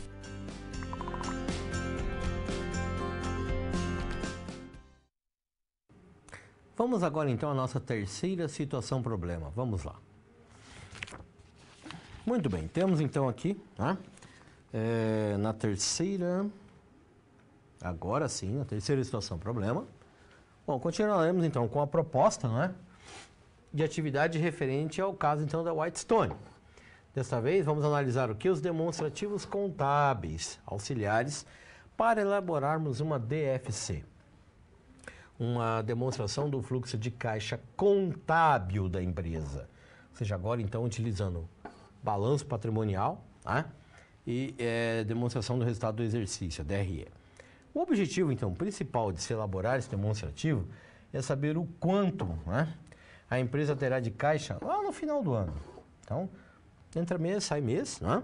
Speaker 1: Vamos agora então à nossa terceira situação problema. Vamos lá. Muito bem, temos então aqui, né? é, na terceira, agora sim, na terceira situação problema. Bom, continuaremos então com a proposta, né, De atividade referente ao caso então da Whitestone. Desta vez vamos analisar o que os demonstrativos contábeis auxiliares para elaborarmos uma DFC uma demonstração do fluxo de caixa contábil da empresa. Ou seja, agora então utilizando balanço patrimonial tá? e é, demonstração do resultado do exercício, DRE. O objetivo então principal de se elaborar esse demonstrativo é saber o quanto né, a empresa terá de caixa lá no final do ano. Então, entra mês, sai mês, né?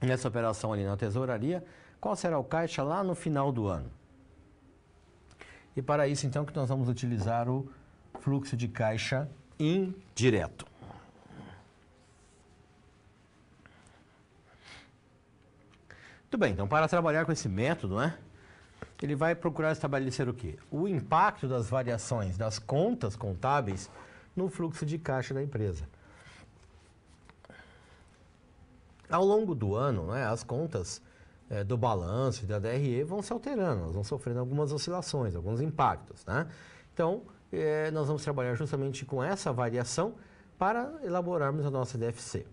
Speaker 1: nessa operação ali na tesouraria, qual será o caixa lá no final do ano. E para isso, então, que nós vamos utilizar o fluxo de caixa indireto. Muito bem, então para trabalhar com esse método, né, ele vai procurar estabelecer o quê? O impacto das variações das contas contábeis no fluxo de caixa da empresa. Ao longo do ano, né, as contas é, do balanço da DRE vão se alterando, elas vão sofrendo algumas oscilações, alguns impactos. Né? Então, é, nós vamos trabalhar justamente com essa variação para elaborarmos a nossa DFC.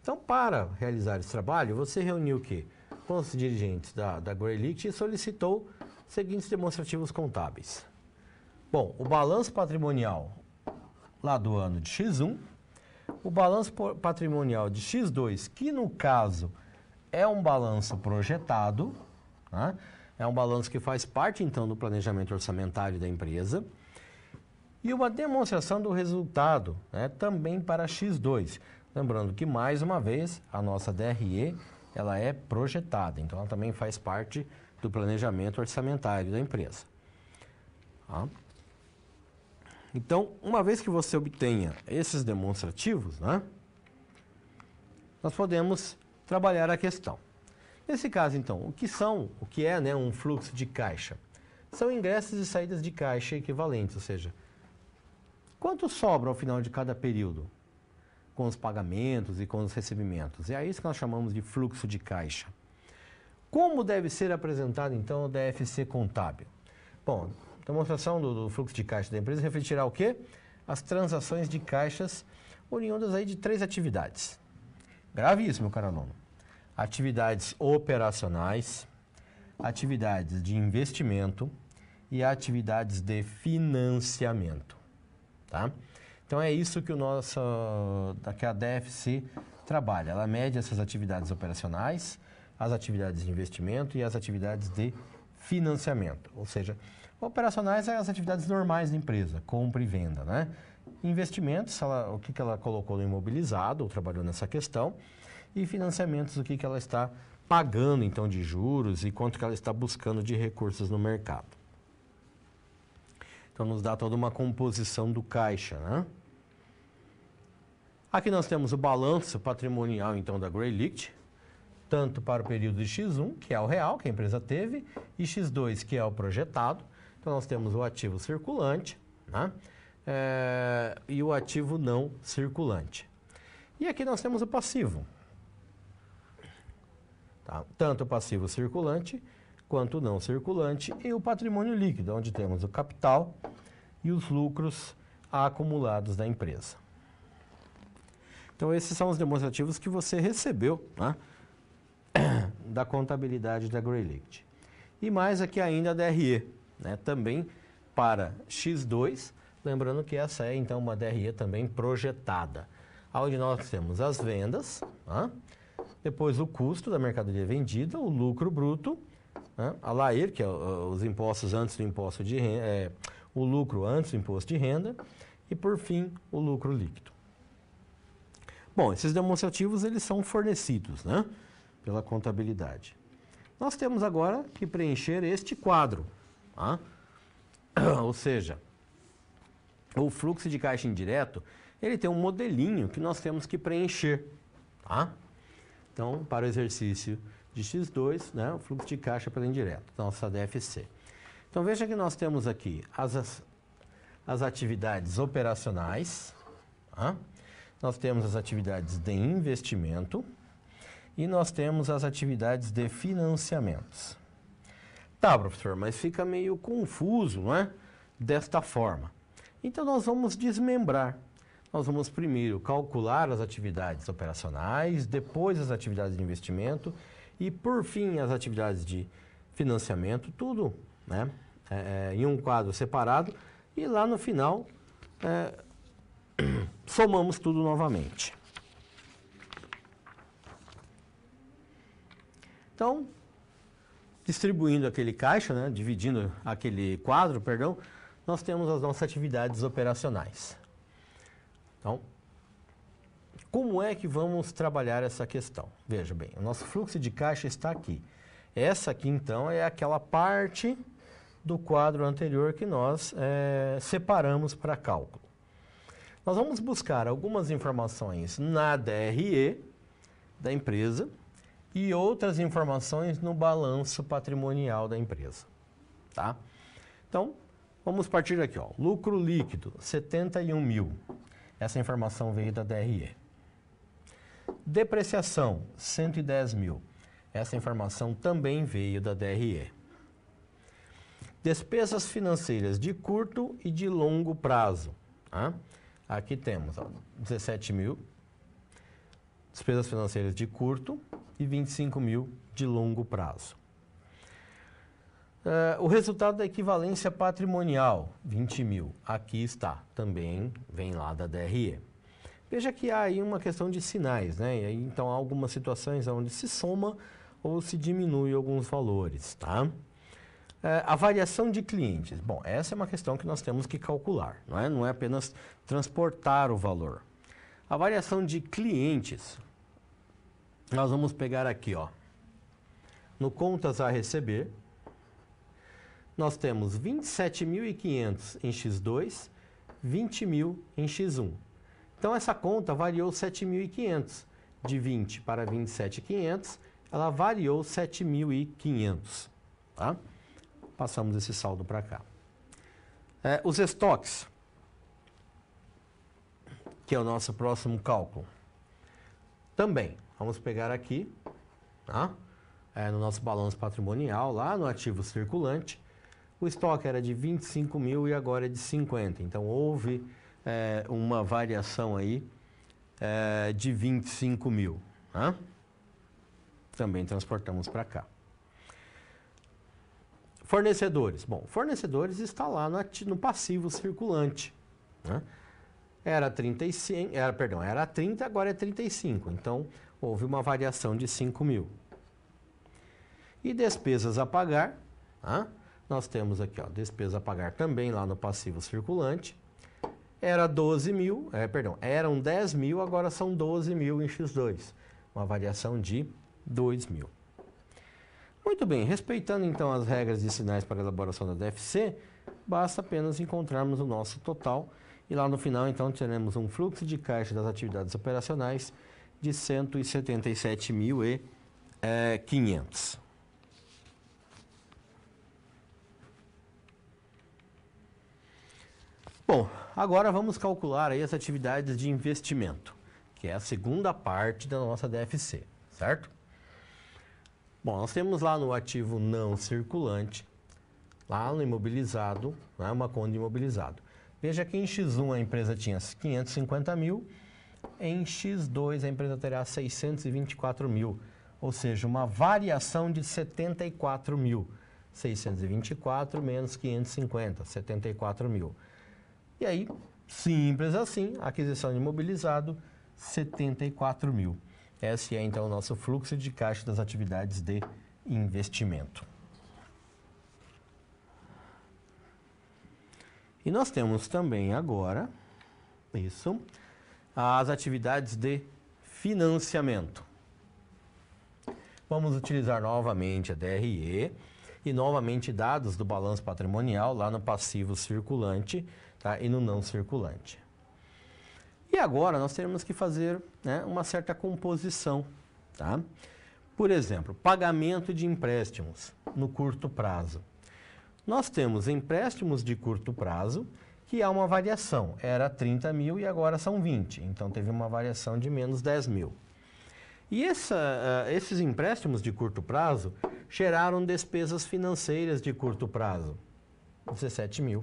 Speaker 1: Então, para realizar esse trabalho, você reuniu o que com os dirigentes da, da Grelite e solicitou os seguintes demonstrativos contábeis. Bom, o balanço patrimonial lá do ano de X1, o balanço patrimonial de X2, que no caso é um balanço projetado, né? é um balanço que faz parte então do planejamento orçamentário da empresa e uma demonstração do resultado né? também para X2. Lembrando que, mais uma vez, a nossa DRE ela é projetada, então ela também faz parte do planejamento orçamentário da empresa. Tá? Então, uma vez que você obtenha esses demonstrativos, né, nós podemos trabalhar a questão. Nesse caso, então, o que são, o que é né, um fluxo de caixa? São ingressos e saídas de caixa equivalentes, ou seja, quanto sobra ao final de cada período com os pagamentos e com os recebimentos. É isso que nós chamamos de fluxo de caixa. Como deve ser apresentado, então, o DFC contábil? Bom, então, a demonstração do, do fluxo de caixa da empresa refletirá o quê? As transações de caixas oriundas aí de três atividades. Gravíssimo, carcinoma. Atividades operacionais, atividades de investimento e atividades de financiamento, tá? Então é isso que o nosso que a DFC trabalha. Ela mede essas atividades operacionais, as atividades de investimento e as atividades de financiamento, ou seja, operacionais são é as atividades normais da empresa, compra e venda, né? Investimentos, ela, o que, que ela colocou no imobilizado, ou trabalhou nessa questão. E financiamentos, o que, que ela está pagando então de juros e quanto que ela está buscando de recursos no mercado. Então nos dá toda uma composição do caixa, né? Aqui nós temos o balanço patrimonial então da Greylicht, tanto para o período de X1, que é o real que a empresa teve, e X2, que é o projetado. Então nós temos o ativo circulante, né? é, e o ativo não circulante. E aqui nós temos o passivo. Tá? Tanto o passivo circulante quanto o não circulante e o patrimônio líquido, onde temos o capital e os lucros acumulados da empresa. Então, esses são os demonstrativos que você recebeu né, (coughs) da contabilidade da Grey Liquid. E mais aqui ainda a DRE, né, também para X2 Lembrando que essa é então uma DRE também projetada, onde nós temos as vendas, né? depois o custo da mercadoria vendida, o lucro bruto, né? a LAIR, que é os impostos antes do imposto de renda, é, o lucro antes do imposto de renda, e por fim o lucro líquido. Bom, esses demonstrativos eles são fornecidos né? pela contabilidade. Nós temos agora que preencher este quadro, tá? (coughs) ou seja, o fluxo de caixa indireto, ele tem um modelinho que nós temos que preencher, tá? Então, para o exercício de X2, né, o fluxo de caixa indireto, indireta, nossa DFC. Então, veja que nós temos aqui as, as atividades operacionais, tá? nós temos as atividades de investimento e nós temos as atividades de financiamentos. Tá, professor, mas fica meio confuso, não é? Desta forma. Então nós vamos desmembrar. Nós vamos primeiro calcular as atividades operacionais, depois as atividades de investimento e por fim as atividades de financiamento, tudo né, é, é em um quadro separado e lá no final é, (coughs) somamos tudo novamente. Então, distribuindo aquele caixa, né, dividindo aquele quadro, perdão, nós temos as nossas atividades operacionais. Então, como é que vamos trabalhar essa questão? Veja bem, o nosso fluxo de caixa está aqui. Essa aqui, então, é aquela parte do quadro anterior que nós é, separamos para cálculo. Nós vamos buscar algumas informações na DRE da empresa e outras informações no balanço patrimonial da empresa. Tá? Então, Vamos partir daqui, ó. lucro líquido, 71 mil. Essa informação veio da DRE. Depreciação, 110 mil. Essa informação também veio da DRE. Despesas financeiras de curto e de longo prazo. Tá? Aqui temos ó, 17 mil, despesas financeiras de curto e 25 mil de longo prazo. Uh, o resultado da equivalência patrimonial, 20 mil, aqui está, também vem lá da DRE. Veja que há aí uma questão de sinais, né? Então há algumas situações onde se soma ou se diminui alguns valores, tá? Uh, a variação de clientes. Bom, essa é uma questão que nós temos que calcular, não é? Não é apenas transportar o valor. A variação de clientes, nós vamos pegar aqui, ó, no contas a receber, nós temos 27.500 em X2, 20.000 em X1. Então, essa conta variou 7.500. De 20 para 27.500, ela variou 7.500. Tá? Passamos esse saldo para cá. É, os estoques, que é o nosso próximo cálculo. Também, vamos pegar aqui, tá? É, no nosso balanço patrimonial, lá no ativo circulante, o estoque era de 25 mil e agora é de 50. Então houve é, uma variação aí é, de 25 mil. Né? Também transportamos para cá. Fornecedores. Bom, fornecedores está lá no, ativo, no passivo circulante. Né? Era 35, era, perdão, era 30, agora é 35. Então houve uma variação de 5 mil. E despesas a pagar. Né? nós temos aqui, ó, despesa a pagar também lá no passivo circulante. Era 12 mil, é, perdão, eram 10 mil, agora são 12 mil em X2. Uma variação de 2 mil. Muito bem, respeitando então as regras de sinais para elaboração da DFC, basta apenas encontrarmos o nosso total e lá no final então teremos um fluxo de caixa das atividades operacionais de 177.500. Bom, agora vamos calcular aí as atividades de investimento, que é a segunda parte da nossa DFC, certo? Bom, nós temos lá no ativo não circulante, lá no imobilizado, né, uma conta de imobilizado. Veja que em X1 a empresa tinha 550 mil, em X2 a empresa terá 624 mil, ou seja, uma variação de 74 mil. 624 menos 550, 74 mil. E aí, simples assim, aquisição de imobilizado, 74 mil. Esse é então o nosso fluxo de caixa das atividades de investimento. E nós temos também agora, isso, as atividades de financiamento. Vamos utilizar novamente a DRE e novamente dados do balanço patrimonial lá no passivo circulante tá? e no não circulante. E agora nós teremos que fazer né, uma certa composição. Tá? Por exemplo, pagamento de empréstimos no curto prazo. Nós temos empréstimos de curto prazo que há uma variação. Era 30 mil e agora são 20. Então teve uma variação de menos 10 mil. E essa, uh, esses empréstimos de curto prazo geraram despesas financeiras de curto prazo, 17 mil.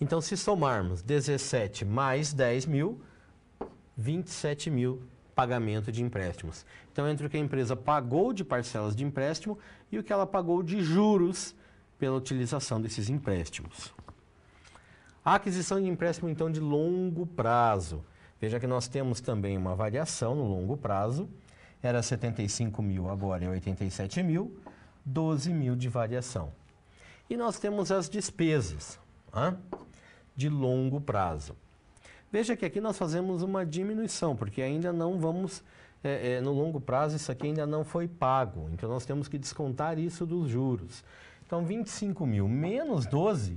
Speaker 1: Então, se somarmos 17 mais 10 mil, 27 mil pagamento de empréstimos. Então, entre o que a empresa pagou de parcelas de empréstimo e o que ela pagou de juros pela utilização desses empréstimos. A aquisição de empréstimo, então, de longo prazo. Veja que nós temos também uma variação no longo prazo. Era 75 mil, agora é 87 mil. 12 mil de variação. E nós temos as despesas. Hã? de longo prazo. Veja que aqui nós fazemos uma diminuição, porque ainda não vamos, é, é, no longo prazo, isso aqui ainda não foi pago. Então, nós temos que descontar isso dos juros. Então, 25 mil menos 12,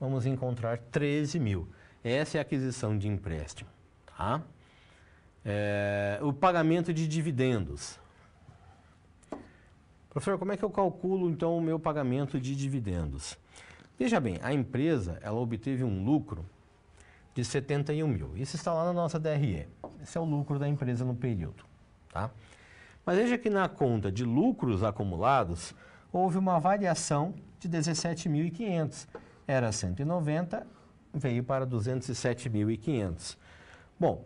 Speaker 1: vamos encontrar 13 mil. Essa é a aquisição de empréstimo. Tá? É, o pagamento de dividendos. Professor, como é que eu calculo, então, o meu pagamento de dividendos? Veja bem, a empresa ela obteve um lucro de 71 mil. Isso está lá na nossa DRE. Esse é o lucro da empresa no período. Tá? Mas veja que na conta de lucros acumulados houve uma variação de 17.500. Era 190, veio para 207.500. Bom,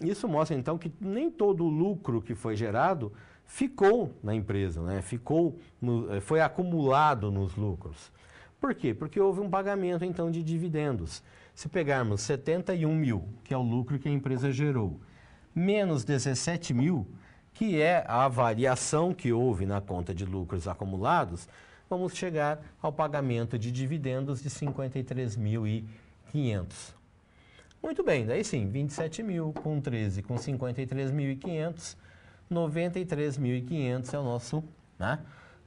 Speaker 1: isso mostra então que nem todo o lucro que foi gerado ficou na empresa, né? ficou no, eh, foi acumulado nos lucros. Por quê? Porque houve um pagamento, então, de dividendos. Se pegarmos 71 mil, que é o lucro que a empresa gerou, menos 17 mil, que é a variação que houve na conta de lucros acumulados, vamos chegar ao pagamento de dividendos de 53.500. Muito bem, daí sim, 27 mil com 13 com 53.500, 93.500 é o nosso, né?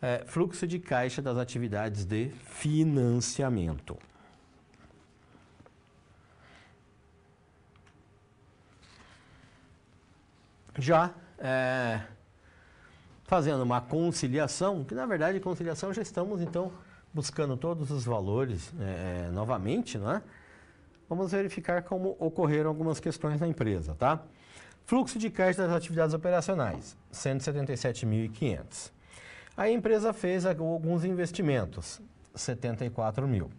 Speaker 1: É, fluxo de caixa das atividades de financiamento. Já é, fazendo uma conciliação, que na verdade conciliação já estamos então buscando todos os valores é, é novamente, não é? Vamos verificar como ocorreram algumas questões na empresa, tá? Fluxo de caixa das atividades operacionais, 177.500. A empresa fez alguns investimentos, 74 mil.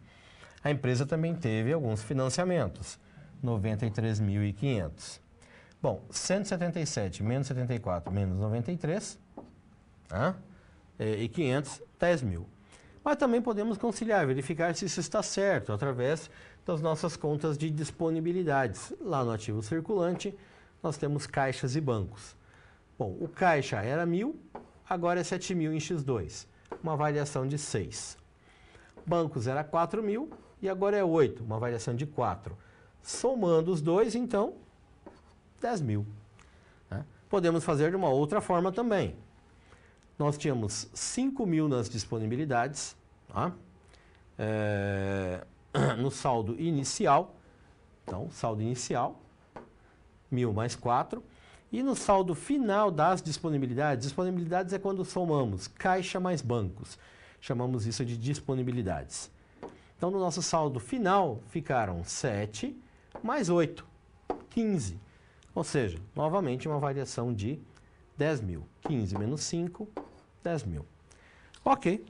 Speaker 1: A empresa também teve alguns financiamentos, 93.500. Bom, 177 menos 74 menos 93, tá? e 500, 10 é, mil. Mas também podemos conciliar, verificar se isso está certo através das nossas contas de disponibilidades. Lá no ativo circulante, nós temos caixas e bancos. Bom, o caixa era mil, agora é 7 mil em x2, uma variação de 6. Bancos era 4 mil e agora é 8, uma variação de 4. Somando os dois, então, 10 mil. Né? Podemos fazer de uma outra forma também. Nós tínhamos 5 mil nas disponibilidades, tá? é, (clears throat) no saldo inicial, então, saldo inicial, 1.000 mais 4, e no saldo final das disponibilidades, disponibilidades é quando somamos caixa mais bancos. Chamamos isso de disponibilidades. Então, no nosso saldo final, ficaram 7 mais 8, 15. Ou seja, novamente uma variação de 10 mil. 15 menos 5, 10 mil. Ok.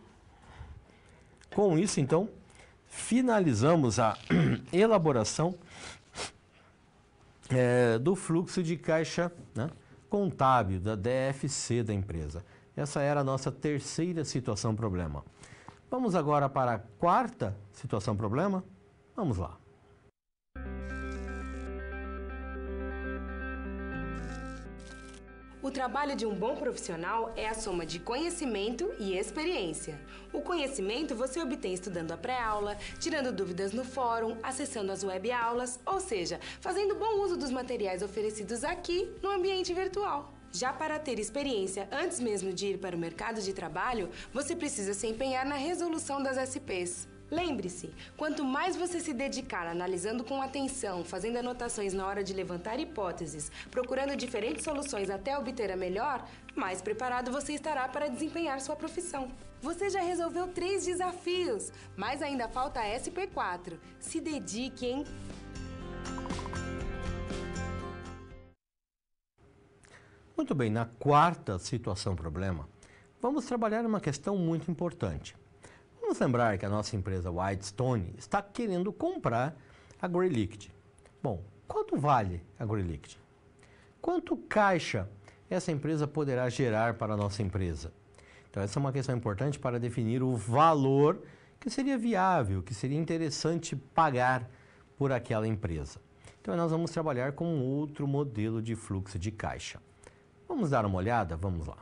Speaker 1: Com isso, então, finalizamos a (clears throat) elaboração é, do fluxo de caixa né, contábil, da DFC da empresa. Essa era a nossa terceira situação problema. Vamos agora para a quarta situação problema? Vamos lá.
Speaker 2: O trabalho de um bom profissional é a soma de conhecimento e experiência. O conhecimento você obtém estudando a pré-aula, tirando dúvidas no fórum, acessando as web aulas, ou seja, fazendo bom uso dos materiais oferecidos aqui no ambiente virtual. Já para ter experiência antes mesmo de ir para o mercado de trabalho, você precisa se empenhar na resolução das SPs. Lembre-se, quanto mais você se dedicar analisando com atenção, fazendo anotações na hora de levantar hipóteses, procurando diferentes soluções até obter a melhor, mais preparado você estará para desempenhar sua profissão. Você já resolveu três desafios, mas ainda falta a SP4. Se dedique, hein?
Speaker 1: Muito bem, na quarta situação problema, vamos trabalhar uma questão muito importante Vamos lembrar que a nossa empresa Whitestone está querendo comprar a Grey Bom, quanto vale a Grey Quanto caixa essa empresa poderá gerar para a nossa empresa? Então, essa é uma questão importante para definir o valor que seria viável, que seria interessante pagar por aquela empresa. Então, nós vamos trabalhar com outro modelo de fluxo de caixa. Vamos dar uma olhada? Vamos lá.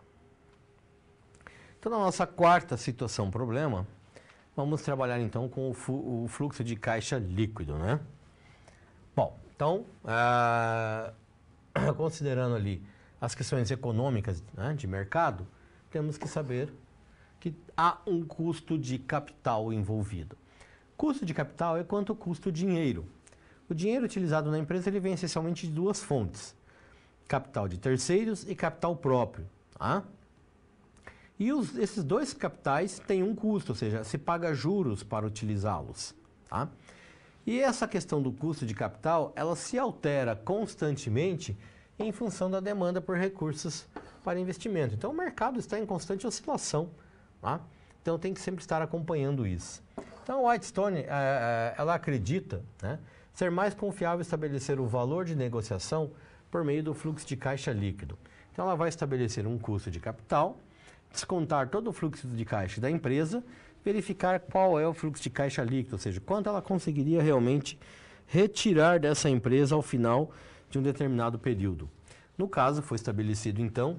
Speaker 1: Então, na nossa quarta situação problema, Vamos trabalhar então com o, fluxo de caixa líquido, né? Bom, então, ah, (coughs) considerando ali as questões econômicas né, de mercado, temos que saber que há um custo de capital envolvido. Custo de capital é quanto custa o dinheiro. O dinheiro utilizado na empresa ele vem essencialmente de duas fontes: capital de terceiros e capital próprio. Tá? E os, esses dois capitais têm um custo, ou seja, se paga juros para utilizá-los. Tá? E essa questão do custo de capital, ela se altera constantemente em função da demanda por recursos para investimento. Então, o mercado está em constante oscilação. Tá? Então, tem que sempre estar acompanhando isso. Então, a Whitestone, eh, eh, ela acredita né, ser mais confiável estabelecer o valor de negociação por meio do fluxo de caixa líquido. Então, ela vai estabelecer um custo de capital descontar todo o fluxo de caixa da empresa, verificar qual é o fluxo de caixa líquido, ou seja, quanto ela conseguiria realmente retirar dessa empresa ao final de um determinado período. No caso, foi estabelecido então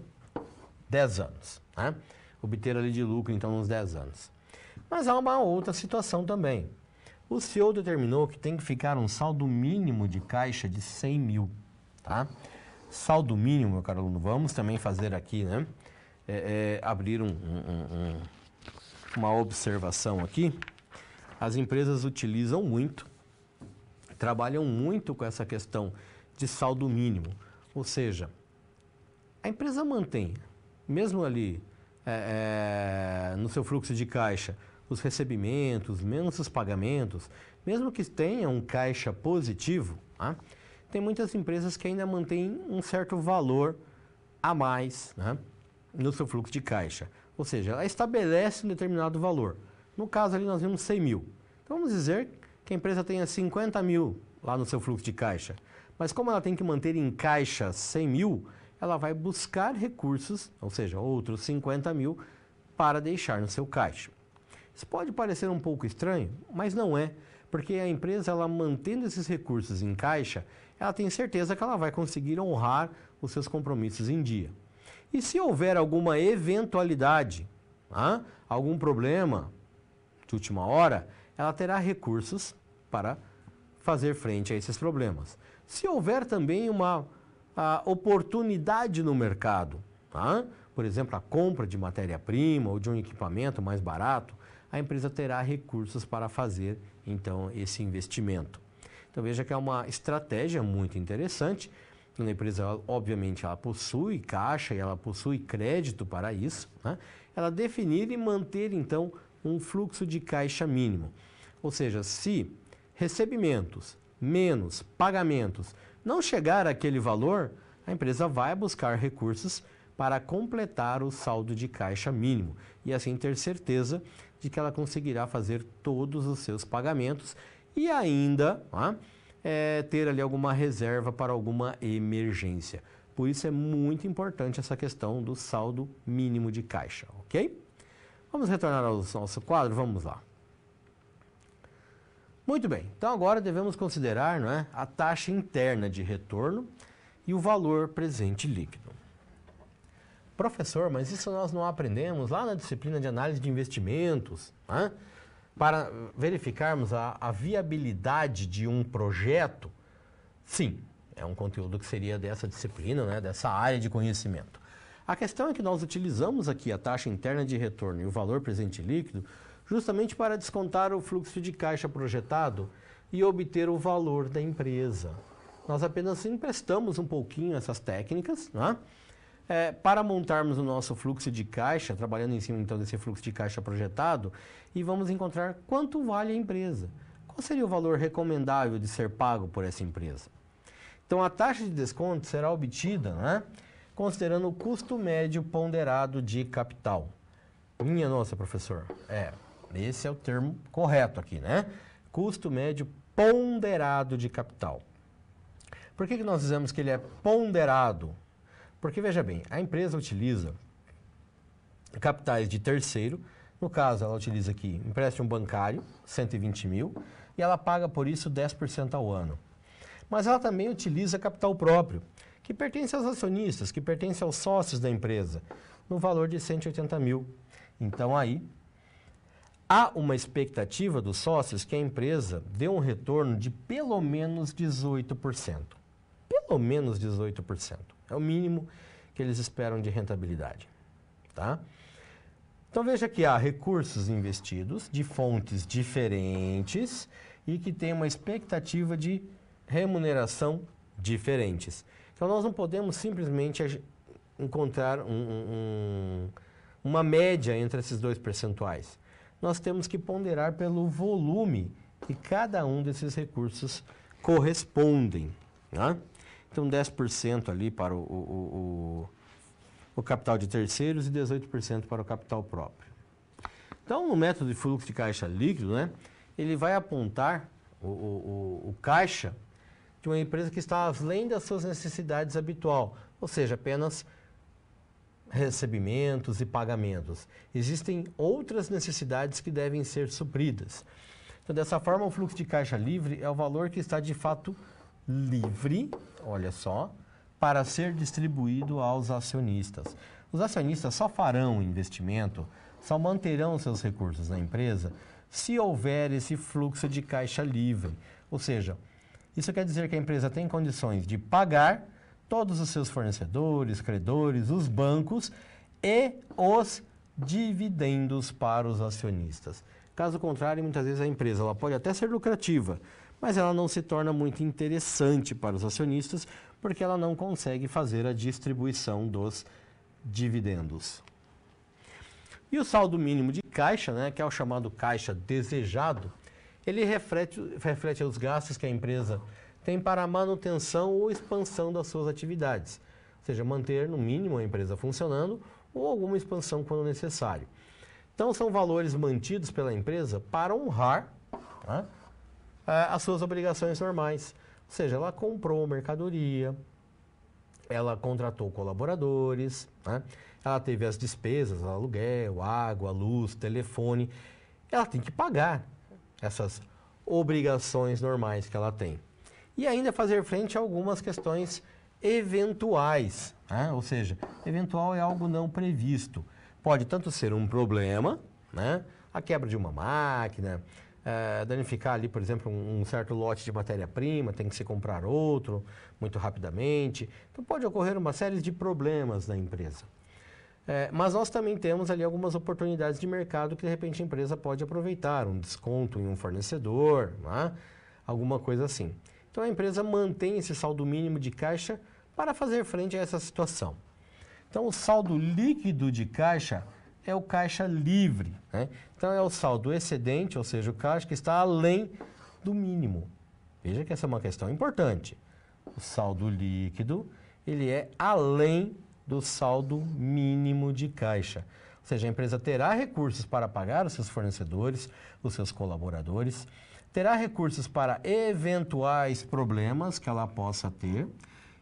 Speaker 1: 10 anos, né? obter ali de lucro então nos 10 anos. Mas há uma outra situação também. O CEO determinou que tem que ficar um saldo mínimo de caixa de 100 mil, tá? Saldo mínimo, meu caro aluno, vamos também fazer aqui, né? é, é, abrir um, um, um, uma observação aqui. As empresas utilizam muito, trabalham muito com essa questão de saldo mínimo. Ou seja, a empresa mantém, mesmo ali é, é no seu fluxo de caixa, os recebimentos, menos os pagamentos, mesmo que tenha um caixa positivo, né, tem muitas empresas que ainda mantêm um certo valor a mais. Né? no seu fluxo de caixa. Ou seja, ela estabelece um determinado valor. No caso ali nós vimos 100 mil. Então vamos dizer que a empresa tenha 50 mil lá no seu fluxo de caixa. Mas como ela tem que manter em caixa 100 mil, ela vai buscar recursos, ou seja, outros 50 mil, para deixar no seu caixa. Isso pode parecer um pouco estranho, mas não é, porque a empresa, ela mantendo esses recursos em caixa, ela tem certeza que ela vai conseguir honrar os seus compromissos em dia. E se houver alguma eventualidade, ah, algum problema de última hora, ela terá recursos para fazer frente a esses problemas. Se houver também uma oportunidade no mercado, ah, por exemplo, a compra de matéria-prima ou de um equipamento mais barato, a empresa terá recursos para fazer então esse investimento. Então veja que é uma estratégia muito interessante na empresa, obviamente, ela possui caixa e ela possui crédito para isso, né? ela definir e manter, então, um fluxo de caixa mínimo. Ou seja, se recebimentos menos pagamentos não chegar àquele valor, a empresa vai buscar recursos para completar o saldo de caixa mínimo e assim ter certeza de que ela conseguirá fazer todos os seus pagamentos e ainda. Né? é, ter ali alguma reserva para alguma emergência. Por isso é muito importante essa questão do saldo mínimo de caixa, ok? Vamos retornar ao nosso quadro, vamos lá. Muito bem, então agora devemos considerar não é, a taxa interna de retorno e o valor presente líquido. Professor, mas isso nós não aprendemos lá na disciplina de análise de investimentos, né? para verificarmos a, a viabilidade de um projeto, sim, é um conteúdo que seria dessa disciplina, né, dessa área de conhecimento. A questão é que nós utilizamos aqui a taxa interna de retorno e o valor presente líquido justamente para descontar o fluxo de caixa projetado e obter o valor da empresa. Nós apenas emprestamos um pouquinho essas técnicas, né? É, para montarmos o nosso fluxo de caixa, trabalhando em cima então desse fluxo de caixa projetado, e vamos encontrar quanto vale a empresa. Qual seria o valor recomendável de ser pago por essa empresa? Então a taxa de desconto será obtida né, considerando o custo médio ponderado de capital. Minha nossa, professor. É, esse é o termo correto aqui, né? Custo médio ponderado de capital. Por que, que nós dizemos que ele é ponderado? Porque, veja bem, a empresa utiliza capitais de terceiro. No caso, ela utiliza aqui empréstimo bancário, 120 mil, e ela paga por isso 10% ao ano. Mas ela também utiliza capital próprio, que pertence aos acionistas, que pertence aos sócios da empresa, no valor de 180 mil. Então, aí, há uma expectativa dos sócios que a empresa dê um retorno de pelo menos 18%. Pelo menos 18%. É o mínimo que eles esperam de rentabilidade. Tá? Então veja que há recursos investidos de fontes diferentes e que tem uma expectativa de remuneração diferentes. Então nós não podemos simplesmente encontrar um, um, uma média entre esses dois percentuais. Nós temos que ponderar pelo volume que cada um desses recursos correspondem. Né? Então 10% ali para o, o, o, o capital de terceiros e 18% para o capital próprio. Então, no método de fluxo de caixa líquido, né, ele vai apontar o, o, o, caixa de uma empresa que está além das suas necessidades habitual, ou seja, apenas recebimentos e pagamentos. Existem outras necessidades que devem ser supridas. Então, dessa forma, o fluxo de caixa livre é o valor que está de fato livre, olha só, para ser distribuído aos acionistas. Os acionistas só farão investimento, só manterão seus recursos na empresa se houver esse fluxo de caixa livre. Ou seja, isso quer dizer que a empresa tem condições de pagar todos os seus fornecedores, credores, os bancos e os dividendos para os acionistas. Caso contrário, muitas vezes a empresa ela pode até ser lucrativa, mas ela não se torna muito interessante para os acionistas porque ela não consegue fazer a distribuição dos dividendos. E o saldo mínimo de caixa, né, que é o chamado caixa desejado, ele reflete, reflete os gastos que a empresa tem para a manutenção ou expansão das suas atividades, ou seja, manter no mínimo a empresa funcionando ou alguma expansão quando necessário. Então, são valores mantidos pela empresa para honrar tá? É, as suas obrigações normais. Ou seja, ela comprou mercadoria, ela contratou colaboradores, né? ela teve as despesas, aluguel, água, luz, telefone. Ela tem que pagar essas obrigações normais que ela tem. E ainda fazer frente a algumas questões eventuais, né? ou seja, eventual é algo não previsto. Pode tanto ser um problema, né? a quebra de uma máquina, é, danificar ali, por exemplo, um, um certo lote de matéria-prima, tem que se comprar outro muito rapidamente. Então pode ocorrer uma série de problemas na empresa. É, mas nós também temos ali algumas oportunidades de mercado que de repente a empresa pode aproveitar, um desconto em um fornecedor, é? alguma coisa assim. Então a empresa mantém esse saldo mínimo de caixa para fazer frente a essa situação. Então o saldo líquido de caixa é o caixa livre. Né? Então, é o saldo excedente, ou seja, o caixa que está além do mínimo. Veja que essa é uma questão importante. O saldo líquido, ele é além do saldo mínimo de caixa. Ou seja, a empresa terá recursos para pagar os seus fornecedores, os seus colaboradores, terá recursos para eventuais problemas que ela possa ter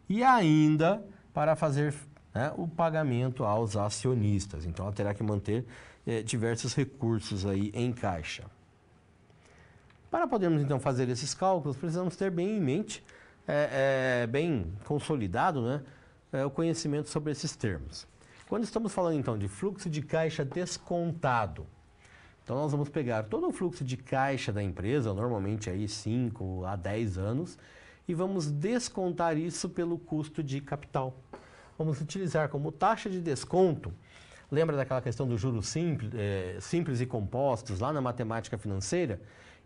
Speaker 1: e ainda para fazer né, o pagamento aos acionistas. Então, ela terá que manter eh, diversos recursos aí em caixa. Para podermos então fazer esses cálculos, precisamos ter bem em mente, é, é, bem consolidado, né, é, o conhecimento sobre esses termos. Quando estamos falando então de fluxo de caixa descontado, então nós vamos pegar todo o fluxo de caixa da empresa, normalmente aí 5 a 10 anos, e vamos descontar isso pelo custo de capital vamos utilizar como taxa de desconto. Lembra daquela questão dos juros simples, é, simples e compostos lá na matemática financeira?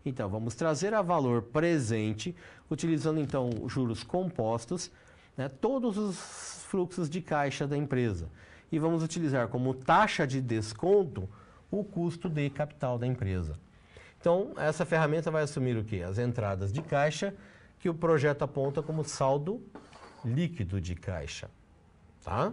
Speaker 1: Então, vamos trazer a valor presente, utilizando então juros compostos, né, todos os fluxos de caixa da empresa. E vamos utilizar como taxa de desconto o custo de capital da empresa. Então, essa ferramenta vai assumir o quê? As entradas de caixa, que o projeto aponta como saldo líquido de caixa. Tá?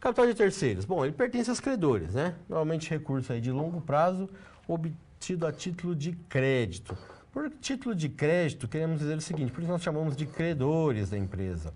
Speaker 1: Capital de terceiros. Bom, ele pertence aos credores, né? Normalmente recurso aí de longo prazo obtido a título de crédito. Por título de crédito, queremos dizer o seguinte, por isso nós chamamos de credores da empresa.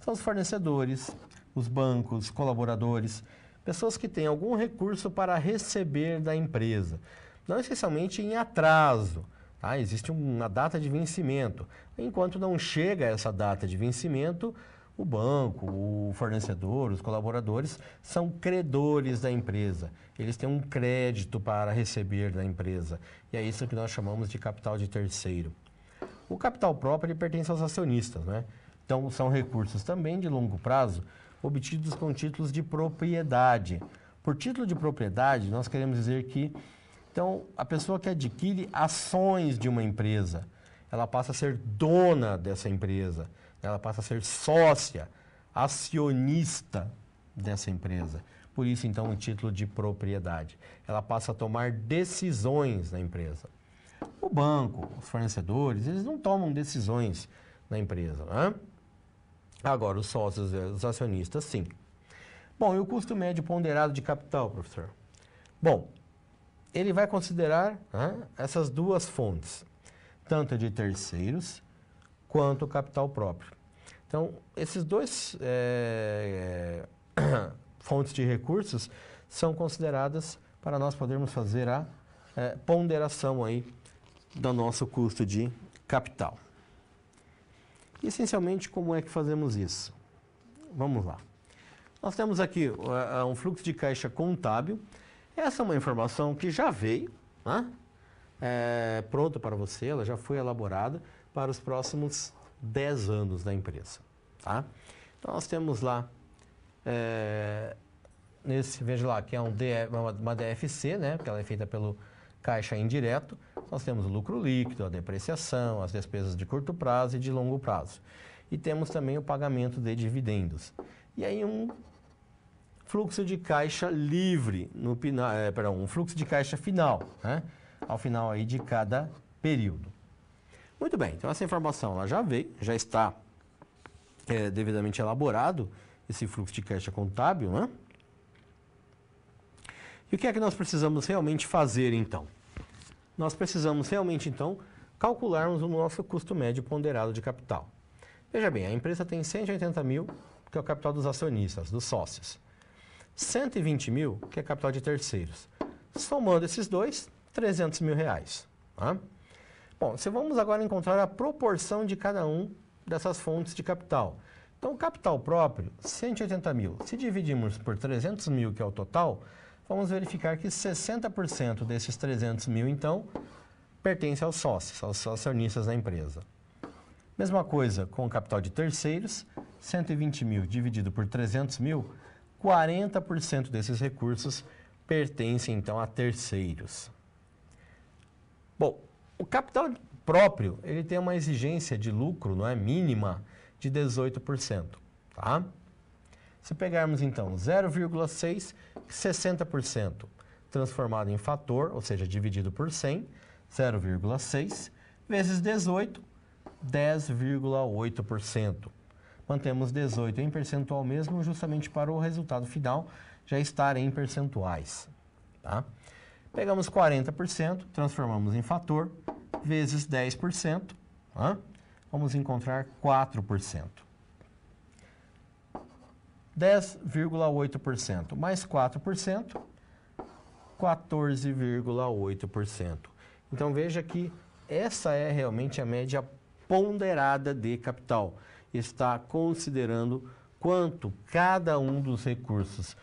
Speaker 1: São os fornecedores, os bancos, colaboradores, pessoas que têm algum recurso para receber da empresa. Não essencialmente em atraso, tá? Existe uma data de vencimento. Enquanto não chega essa data de vencimento, o banco, o fornecedor, os colaboradores são credores da empresa. Eles têm um crédito para receber da empresa. E é isso que nós chamamos de capital de terceiro. O capital próprio ele pertence aos acionistas, né? Então, são recursos também de longo prazo obtidos com títulos de propriedade. Por título de propriedade, nós queremos dizer que então a pessoa que adquire ações de uma empresa, ela passa a ser dona dessa empresa ela passa a ser sócia, acionista dessa empresa. Por isso, então, o título de propriedade. Ela passa a tomar decisões na empresa. O banco, os fornecedores, eles não tomam decisões na empresa. Né? Agora, os sócios, os acionistas, sim. Bom, e o custo médio ponderado de capital, professor? Bom, ele vai considerar né, essas duas fontes, tanto de terceiros quanto o capital próprio. Então, esses dois é, (coughs) fontes de recursos são consideradas para nós podermos fazer a é, ponderação aí do nosso custo de capital. E, essencialmente, como é que fazemos isso? Vamos lá. Nós temos aqui uh, um fluxo de caixa contábil. Essa é uma informação que já veio, né? é, pronta para você, ela já foi elaborada para os próximos 10 anos da empresa. Tá? Então, nós temos lá, é, nesse, veja lá, que é um DF, uma, uma DFC, né? que ela é feita pelo caixa indireto. Nós temos o lucro líquido, a depreciação, as despesas de curto prazo e de longo prazo. E temos também o pagamento de dividendos. E aí um fluxo de caixa livre, no, é, perdão, um fluxo de caixa final, né? ao final aí de cada período. Muito bem, então essa informação ela já veio, já está é, devidamente elaborado esse fluxo de caixa contábil, né? E o que é que nós precisamos realmente fazer então? Nós precisamos realmente então calcularmos o nosso custo médio ponderado de capital. Veja bem, a empresa tem 180 mil, que é o capital dos acionistas, dos sócios. 120 mil, que é capital de terceiros. Somando esses dois, 300 mil reais. Tá? Bom, se vamos agora encontrar a proporção de cada um dessas fontes de capital. Então, capital próprio, 180 mil. Se dividimos por 300 mil, que é o total, vamos verificar que 60% desses 300 mil, então, pertence aos sócios, aos acionistas da empresa. Mesma coisa com o capital de terceiros, 120 mil dividido por 300 mil, 40% desses recursos pertencem, então, a terceiros. Bom, o capital próprio, ele tem uma exigência de lucro, não é mínima, de 18%, tá? Se pegarmos então 0,6, 60% transformado em fator, ou seja, dividido por 100, 0,6 vezes 18, 10,8%. Mantemos 18 em percentual mesmo, justamente para o resultado final já estar em percentuais, tá? Pegamos 40%, transformamos em fator, vezes 10%, hã? vamos encontrar 4%. 10,8% mais 4%, 14,8%. Então veja que essa é realmente a média ponderada de capital. Está considerando quanto cada um dos recursos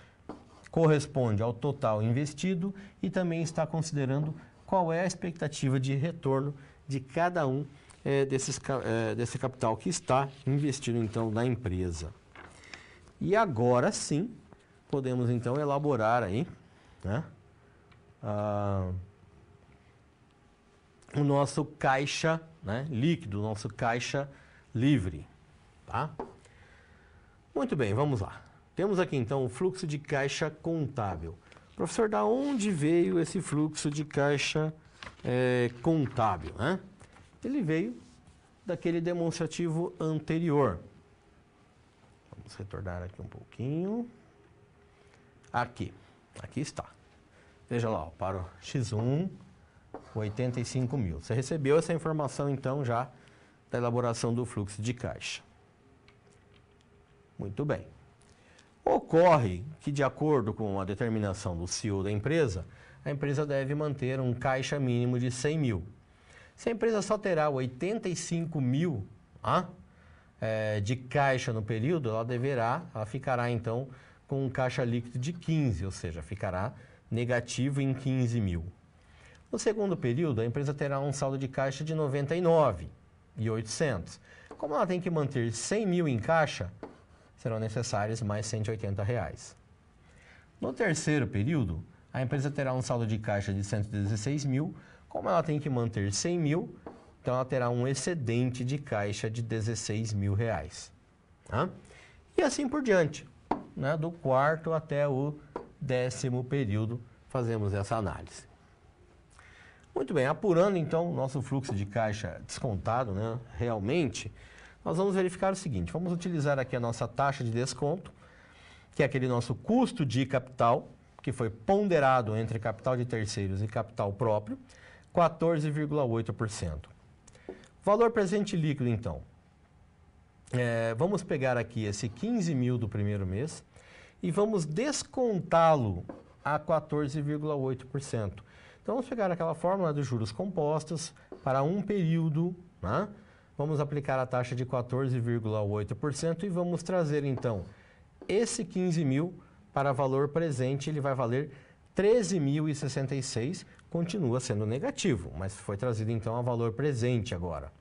Speaker 1: corresponde ao total investido e também está considerando qual é a expectativa de retorno de cada um é, desses, é, desse capital que está investido então na empresa. E agora sim podemos então elaborar aí né, a, o nosso caixa né, líquido, o nosso caixa livre. Tá? Muito bem, vamos lá. Temos aqui então o fluxo de caixa contábil. Professor, da onde veio esse fluxo de caixa é, contábil? Né? Ele veio daquele demonstrativo anterior. Vamos retornar aqui um pouquinho. Aqui. Aqui está. Veja lá, ó, para o X1, 85 mil. Você recebeu essa informação, então, já da elaboração do fluxo de caixa. Muito bem. Ocorre que, de acordo com a determinação do CEO da empresa, a empresa deve manter um caixa mínimo de 100 mil. Se a empresa só terá 85 mil ah, é, de caixa no período, ela deverá, ela ficará então com um caixa líquido de 15, ou seja, ficará negativo em 15 mil. No segundo período, a empresa terá um saldo de caixa de 99 e 800. Como ela tem que manter 100 mil em caixa, serão necessários mais R$ 180. Reais. No terceiro período, a empresa terá um saldo de caixa de 116 mil, como ela tem que manter 100 mil, então ela terá um excedente de caixa de 16 mil reais. Tá? E assim por diante, né? do quarto até o décimo período, fazemos essa análise. Muito bem, apurando então o nosso fluxo de caixa descontado, né? realmente, nós vamos verificar o seguinte, vamos utilizar aqui a nossa taxa de desconto, que é aquele nosso custo de capital, que foi ponderado entre capital de terceiros e capital próprio, 14,8%. Valor presente líquido, então. É, vamos pegar aqui esse 15 mil do primeiro mês e vamos descontá-lo a 14,8%. Então, vamos pegar aquela fórmula dos juros compostos para um período, né? Vamos aplicar a taxa de 14,8% e vamos trazer então esse 15 mil para valor presente, ele vai valer 13.066, continua sendo negativo, mas foi trazido então a valor presente agora.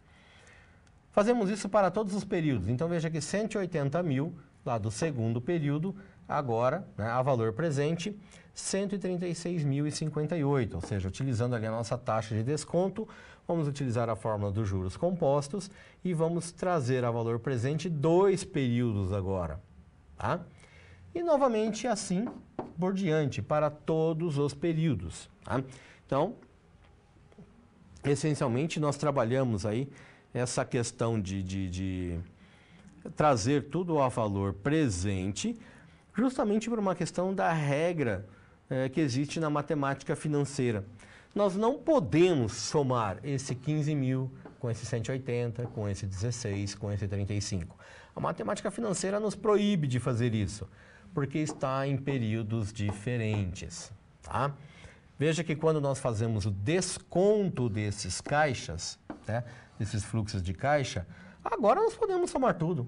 Speaker 1: Fazemos isso para todos os períodos, então veja que 180 mil lá do segundo período, agora né, a valor presente 136.058, ou seja, utilizando ali a nossa taxa de desconto, Vamos utilizar a fórmula dos juros compostos e vamos trazer a valor presente dois períodos agora. Tá? E novamente assim por diante, para todos os períodos. Tá? Então, essencialmente nós trabalhamos aí essa questão de, de, de trazer tudo a valor presente, justamente por uma questão da regra é, que existe na matemática financeira. Nós não podemos somar esse 15 mil com esse 180, com esse 16, com esse 35. A matemática financeira nos proíbe de fazer isso, porque está em períodos diferentes. Tá? Veja que quando nós fazemos o desconto desses caixas, né, desses fluxos de caixa, agora nós podemos somar tudo.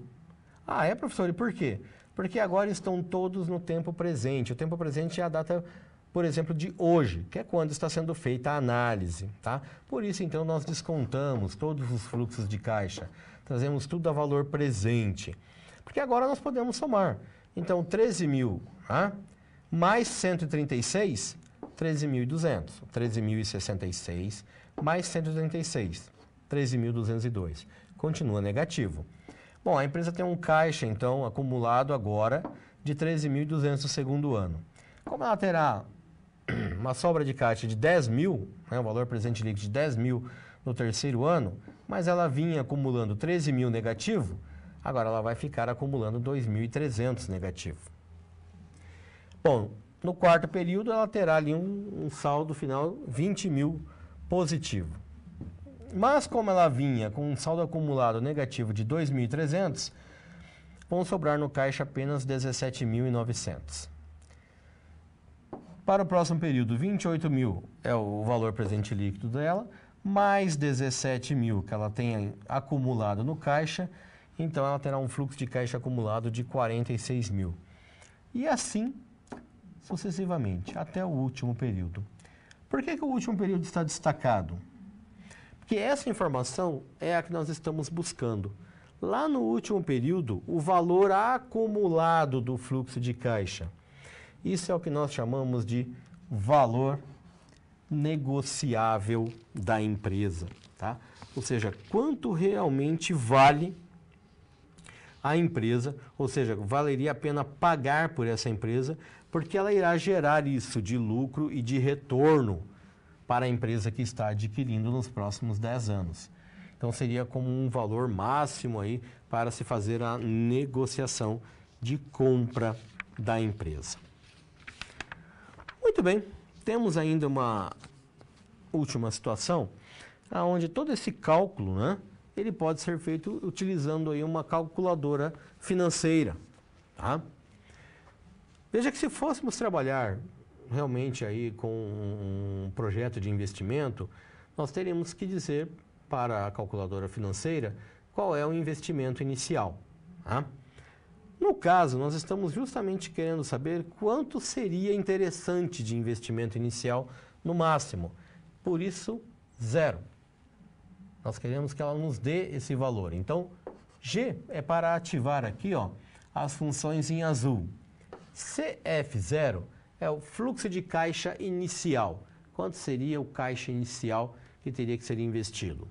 Speaker 1: Ah, é, professor, e por quê? Porque agora estão todos no tempo presente. O tempo presente é a data por exemplo, de hoje, que é quando está sendo feita a análise. Tá? Por isso, então, nós descontamos todos os fluxos de caixa, trazemos tudo a valor presente, porque agora nós podemos somar. Então, 13 mil tá? mais 136, 13.200. 13.066 mais 136, 13.202. Continua negativo. Bom, a empresa tem um caixa, então, acumulado agora de 13.200 no segundo ano. Como ela terá (clears throat) uma sobra de caixa de 10 mil, né, o valor presente líquido de 10 mil no terceiro ano, mas ela vinha acumulando 13 mil negativo, agora ela vai ficar acumulando 2.300 negativo. Bom, no quarto período ela terá ali um, um saldo final 20 mil positivo. Mas como ela vinha com um saldo acumulado negativo de 2.300, vão sobrar no caixa apenas 17.900. Para o próximo período, 28 mil é o valor presente líquido dela, mais 17 mil que ela tem acumulado no caixa, então ela terá um fluxo de caixa acumulado de 46 mil. E assim sucessivamente, até o último período. Por que, que o último período está destacado? Porque essa informação é a que nós estamos buscando. Lá no último período, o valor acumulado do fluxo de caixa. Isso é o que nós chamamos de valor negociável da empresa, tá? Ou seja, quanto realmente vale a empresa, ou seja, valeria a pena pagar por essa empresa, porque ela irá gerar isso de lucro e de retorno para a empresa que está adquirindo nos próximos 10 anos. Então seria como um valor máximo aí para se fazer a negociação de compra da empresa. Muito bem, temos ainda uma última situação, aonde todo esse cálculo, né, ele pode ser feito utilizando aí uma calculadora financeira, tá? Veja que se fôssemos trabalhar realmente aí com um projeto de investimento, nós teríamos que dizer para a calculadora financeira qual é o investimento inicial. Tá? No caso, nós estamos justamente querendo saber quanto seria interessante de investimento inicial no máximo. Por isso, zero. Nós queremos que ela nos dê esse valor. Então, G é para ativar aqui ó, as funções em azul. CF0 é o fluxo de caixa inicial. Quanto seria o caixa inicial que teria que ser investido?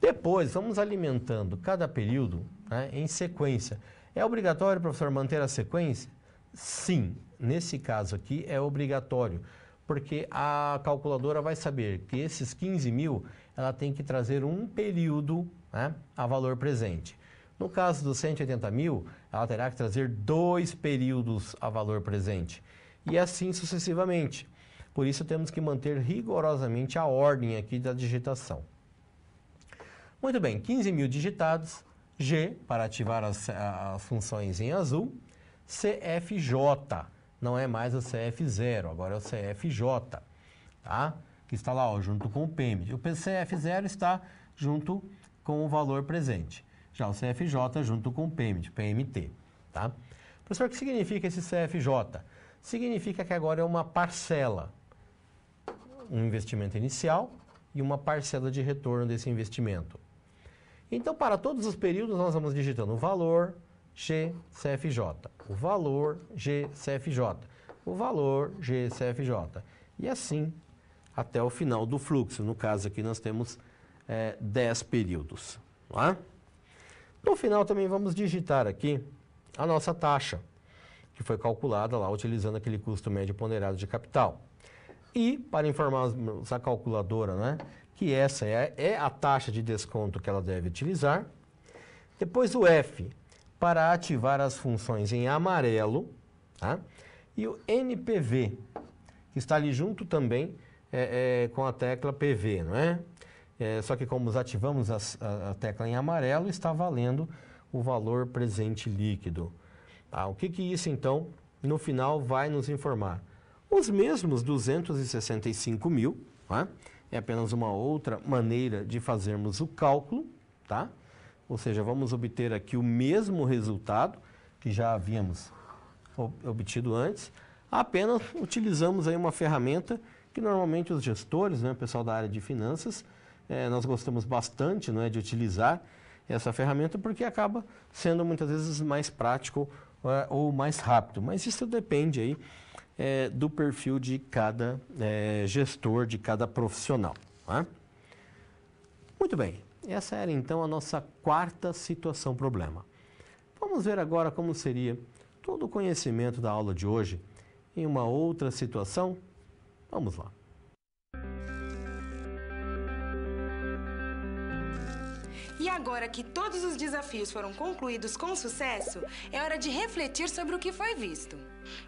Speaker 1: Depois, vamos alimentando cada período né, em sequência. É obrigatório, professor, manter a sequência? Sim, nesse caso aqui é obrigatório, porque a calculadora vai saber que esses 15 mil ela tem que trazer um período né, a valor presente. No caso dos 180 mil, ela terá que trazer dois períodos a valor presente. E assim sucessivamente. Por isso, temos que manter rigorosamente a ordem aqui da digitação. Muito bem, 15 mil digitados, G, para ativar as, as funções em azul. CFJ, não é mais o CF0, agora é o CFJ, tá? Que está lá, ó, junto com o PM. o CF0 está junto com o valor presente. Já o CFJ junto com o PMT, PMT, tá? Professor, o que significa esse CFJ? Significa que agora é uma parcela, um investimento inicial e uma parcela de retorno desse investimento. Então, para todos os períodos, nós vamos digitando o valor GCFJ, o valor GCFJ, o valor GCFJ. E assim até o final do fluxo. No caso aqui, nós temos é, 10 períodos. É? No final, também vamos digitar aqui a nossa taxa, que foi calculada lá utilizando aquele custo médio ponderado de capital. E, para informar a calculadora, né, que essa é, é a taxa de desconto que ela deve utilizar. Depois o F, para ativar as funções em amarelo, tá? e o NPV, que está ali junto também é, é, com a tecla PV, não é? é só que como ativamos a, a, a, tecla em amarelo, está valendo o valor presente líquido. Tá? O que, que isso, então, no final vai nos informar? Os mesmos 265 mil, não tá? é? é apenas uma outra maneira de fazermos o cálculo, tá? Ou seja, vamos obter aqui o mesmo resultado que já havíamos obtido antes, apenas utilizamos aí uma ferramenta que normalmente os gestores, né, o pessoal da área de finanças, é, nós gostamos bastante não é, de utilizar essa ferramenta porque acaba sendo muitas vezes mais prático é, ou mais rápido. Mas isso depende aí é, do perfil de cada é, gestor, de cada profissional. Tá? Muito bem, essa era então a nossa quarta situação problema. Vamos ver agora como seria todo o conhecimento da aula de hoje em uma outra situação? Vamos lá.
Speaker 2: E agora que todos os desafios foram concluídos com sucesso, é hora de refletir sobre o que foi visto.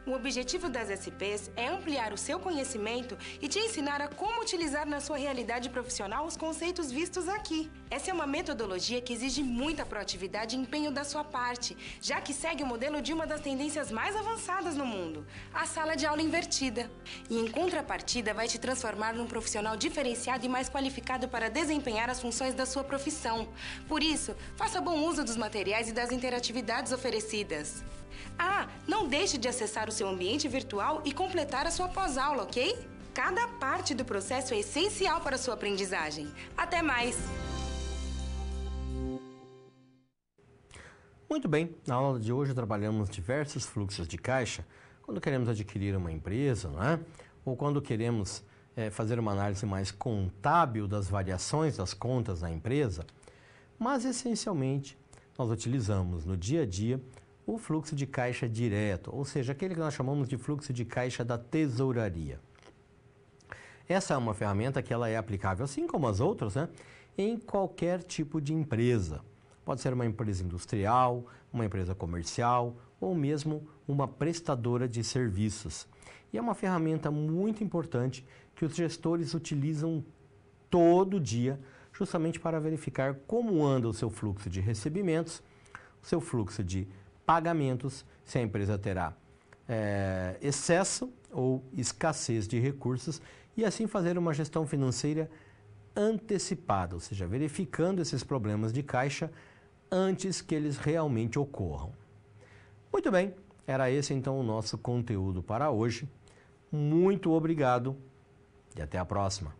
Speaker 2: O objetivo das SPs é ampliar o seu conhecimento e te ensinar a como utilizar na sua realidade profissional os conceitos vistos aqui. Essa é uma metodologia que exige muita proatividade e empenho da sua parte, já que segue o modelo de uma das tendências mais avançadas no mundo, a sala de aula invertida. E em contrapartida, vai te transformar num profissional diferenciado e mais qualificado para desempenhar as funções da sua profissão. Por isso, isso, faça bom uso dos materiais e das interatividades oferecidas. Ah, não deixe de acessar o seu ambiente virtual e completar a sua pós-aula, ok? Cada parte do processo é essencial para a sua aprendizagem. Até mais!
Speaker 1: Muito bem, na aula de hoje trabalhamos diversos fluxos de caixa quando queremos adquirir uma empresa, não é? ou quando queremos é, fazer uma análise mais contábil das variações das contas da empresa mas essencialmente nós utilizamos no dia a dia o fluxo de caixa direto, ou seja, aquele que nós chamamos de fluxo de caixa da tesouraria. Essa é uma ferramenta que ela é aplicável, assim como as outras, né, em qualquer tipo de empresa. Pode ser uma empresa industrial, uma empresa comercial ou mesmo uma prestadora de serviços. E é uma ferramenta muito importante que os gestores utilizam todo dia justamente para verificar como anda o seu fluxo de recebimentos, o seu fluxo de pagamentos, se a empresa terá é, excesso ou escassez de recursos e assim fazer uma gestão financeira antecipada, ou seja, verificando esses problemas de caixa antes que eles realmente ocorram. Muito bem, era esse então o nosso conteúdo para hoje. Muito obrigado e até a próxima.